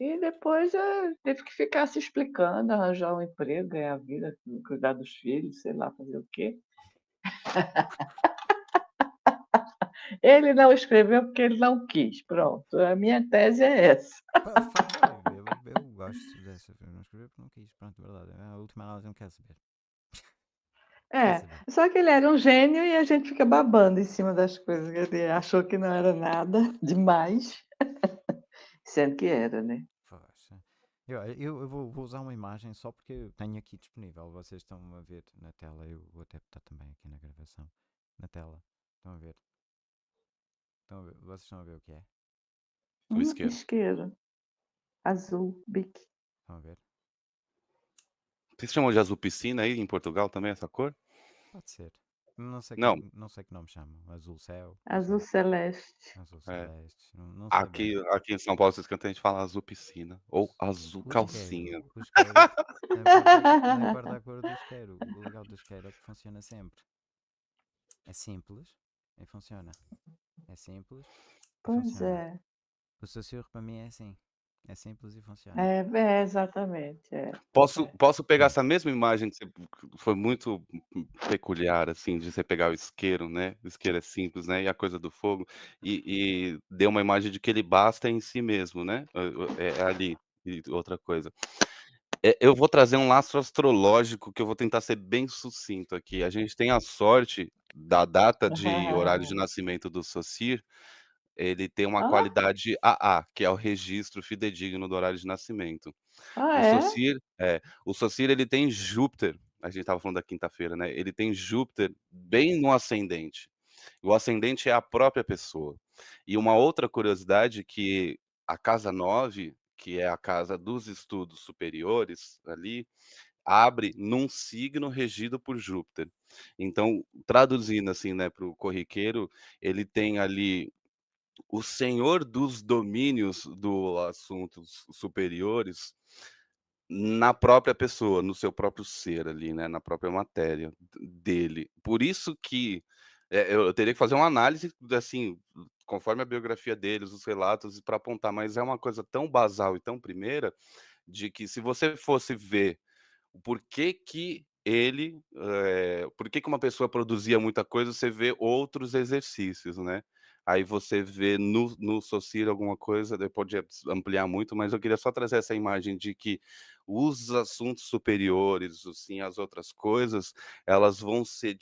E depois eh, teve que ficar se explicando, arranjar um emprego, ganhar vida, cuidar dos filhos, sei lá, fazer o quê. Ele não escreveu porque ele não quis. Pronto, a minha tese é essa. Eu, eu, eu gosto dessa, Eu não escreveu porque não quis. Pronto, verdade. É a última análise eu não quero saber. É, só que ele era um gênio e a gente fica babando em cima das coisas. Ele achou que não era nada demais, sendo que era, né? Eu, eu, eu vou, vou, usar uma imagem só porque tenho aqui disponível. Vocês estão a ver na tela. Eu vou até botar também aqui na gravação. Na tela. Estão a ver? Estão a ver? Vocês estão a ver o que é? O hum, esquerdo. isqueiro. Azul, bique. Estão a ver? Vocês chamam de azul piscina aí em Portugal também, essa cor? Pode ser. Não sei, não. Que, não sei que nome chama, Azul Céu. Azul Celeste. Azul é. Celeste. É. Não, não aqui, aqui em São Paulo, vocês cantam, a gente fala azul piscina ou azul o é calcinha. não importa é a cor do isqueiro. O legal do isqueiro é que funciona sempre. É simples e funciona. É simples. Pois funciona. é. O Sossurro para mim é assim. É simples e funciona. É, é exatamente. É. Posso, posso pegar essa mesma imagem que você, foi muito peculiar, assim, de você pegar o isqueiro, né? O isqueiro é simples, né? E a coisa do fogo. E, e deu uma imagem de que ele basta em si mesmo, né? É, é, é ali. E outra coisa. É, eu vou trazer um laço astrológico que eu vou tentar ser bem sucinto aqui. A gente tem a sorte da data de horário de nascimento do Socir ele tem uma ah. qualidade AA, que é o registro fidedigno do horário de nascimento. Ah, o é? Socir, é, o Socir, ele tem Júpiter, a gente estava falando da quinta-feira, né? Ele tem Júpiter bem no ascendente. O ascendente é a própria pessoa. E uma outra curiosidade que a casa 9, que é a casa dos estudos superiores ali, abre num signo regido por Júpiter. Então, traduzindo assim, né, para o corriqueiro, ele tem ali o senhor dos domínios do assuntos superiores na própria pessoa, no seu próprio ser ali, né, na própria matéria dele. Por isso que é, eu teria que fazer uma análise assim, conforme a biografia deles, os relatos para apontar, mas é uma coisa tão basal e tão primeira de que se você fosse ver o porquê que ele, é, eh, por que uma pessoa produzia muita coisa, você vê outros exercícios, né? aí você vê no, no Socir alguma coisa, depois de ampliar muito, mas eu queria só trazer essa imagem de que os assuntos superiores, assim, as outras coisas, elas vão ser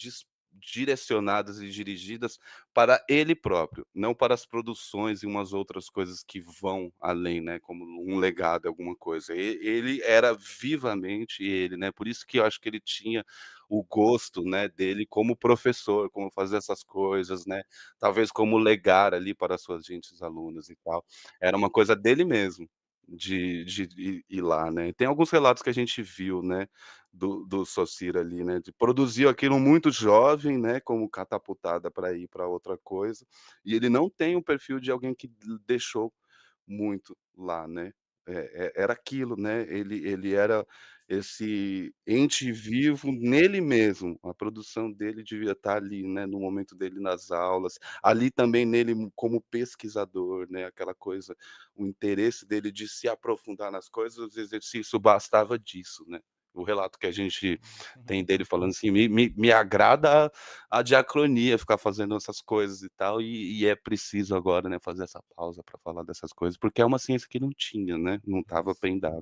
direcionadas e dirigidas para ele próprio, não para as produções e umas outras coisas que vão além, né, como um legado, alguma coisa. Ele era vivamente ele, né? Por isso que eu acho que ele tinha o gosto, né, dele como professor, como fazer essas coisas, né? Talvez como legar ali para suas gentes alunas e tal. Era uma coisa dele mesmo. De, de, de, ir lá, né? Tem alguns relatos que a gente viu, né, do, do Socir ali, né, de produziu aquilo muito jovem, né, como catapultada para ir para outra coisa, e ele não tem o um perfil de alguém que deixou muito lá, né? É, é, era aquilo, né? Ele, ele era esse ente vivo nele mesmo. A produção dele devia estar tá ali, né, no momento dele nas aulas, ali também nele como pesquisador, né, aquela coisa, o interesse dele de se aprofundar nas coisas, os exercícios bastava disso, né? O relato que a gente uhum. tem dele falando assim, me, me, me agrada a, a, diacronia, ficar fazendo essas coisas e tal, e, e é preciso agora, né, fazer essa pausa para falar dessas coisas, porque é uma ciência que não tinha, né, não estava pendado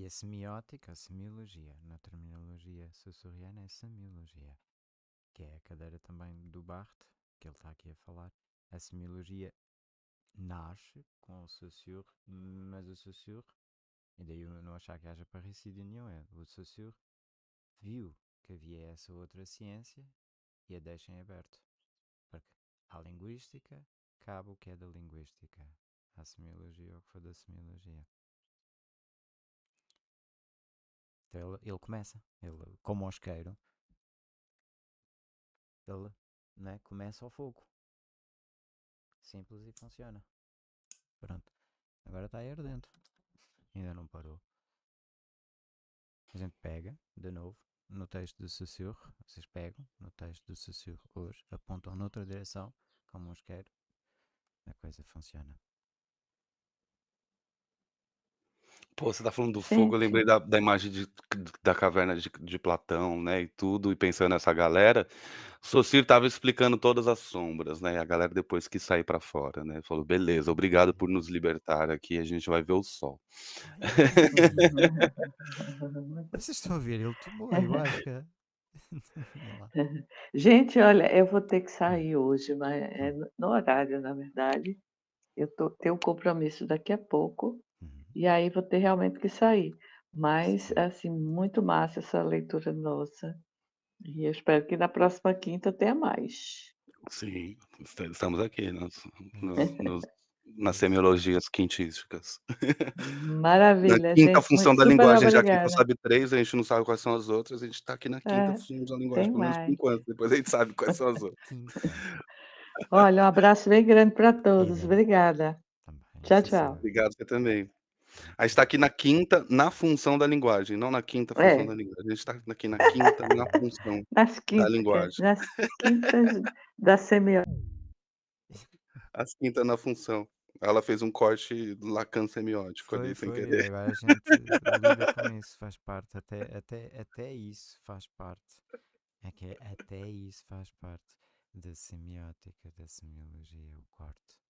e a semiótica, a semiologia, na terminologia sussurriana é semiologia, que é a cadeira também do Barthes, que ele está aqui a falar. A semiologia nasce com o Saussure, mas o Saussure, e daí eu não achar que haja parecido nenhum, é, o Saussure viu que havia essa outra ciência e a deixa em aberto. Porque à linguística cabe o que é da linguística, à semiologia ou é o que for da semiologia. Então ele, ele começa, ele, como osqueiro, ele né, começa ao fogo. Simples e funciona. Pronto. Agora está aí dentro, Ainda não parou. A gente pega, de novo, no texto do sussurro. Vocês pegam no texto do sussurro hoje, apontam noutra direção, como um isqueiro. A coisa funciona. Pô, você tá falando do fogo, eu lembrei da, da imagem de, da caverna de, de Platão, né, e tudo, e pensando nessa galera, Socir tava explicando todas as sombras, né, e a galera depois que sair para fora, né, falou, beleza, obrigado por nos libertar aqui, a gente vai ver o sol. Vocês estão tô ver, ele tomou ayahuasca. Gente, olha, eu vou ter que hum. sair hoje, mas é hum. no horário, na verdade. Eu tô, tenho um compromisso daqui a pouco, e aí vou ter realmente que sair. Mas, Sim. assim, muito massa essa leitura nossa. E eu espero que na próxima quinta tenha mais. Sim, estamos aqui nos, nos, nas semiologias quintísticas. Maravilha, na quinta gente, função da linguagem, obrigada. já que a gente sabe três, a gente não sabe quais são as outras, a gente está aqui na é, quinta é, função da linguagem, pelo menos por enquanto, depois a gente sabe quais são as outras. Olha, um abraço bem grande para todos, obrigada. Tchau, tchau. Obrigado, você também. A gente está aqui na quinta, na função da linguagem, não na quinta é. função é. da linguagem. A gente está aqui na quinta, na função quintas, da linguagem. Nas quintas da semiótica. As quintas na função. Ela fez um corte Lacan semiótico foi, ali, sem querer. É, Agora a gente lida com isso, faz parte. Até, até, até isso faz parte. É que é, até isso faz parte da semiótica, da semiologia, o corte.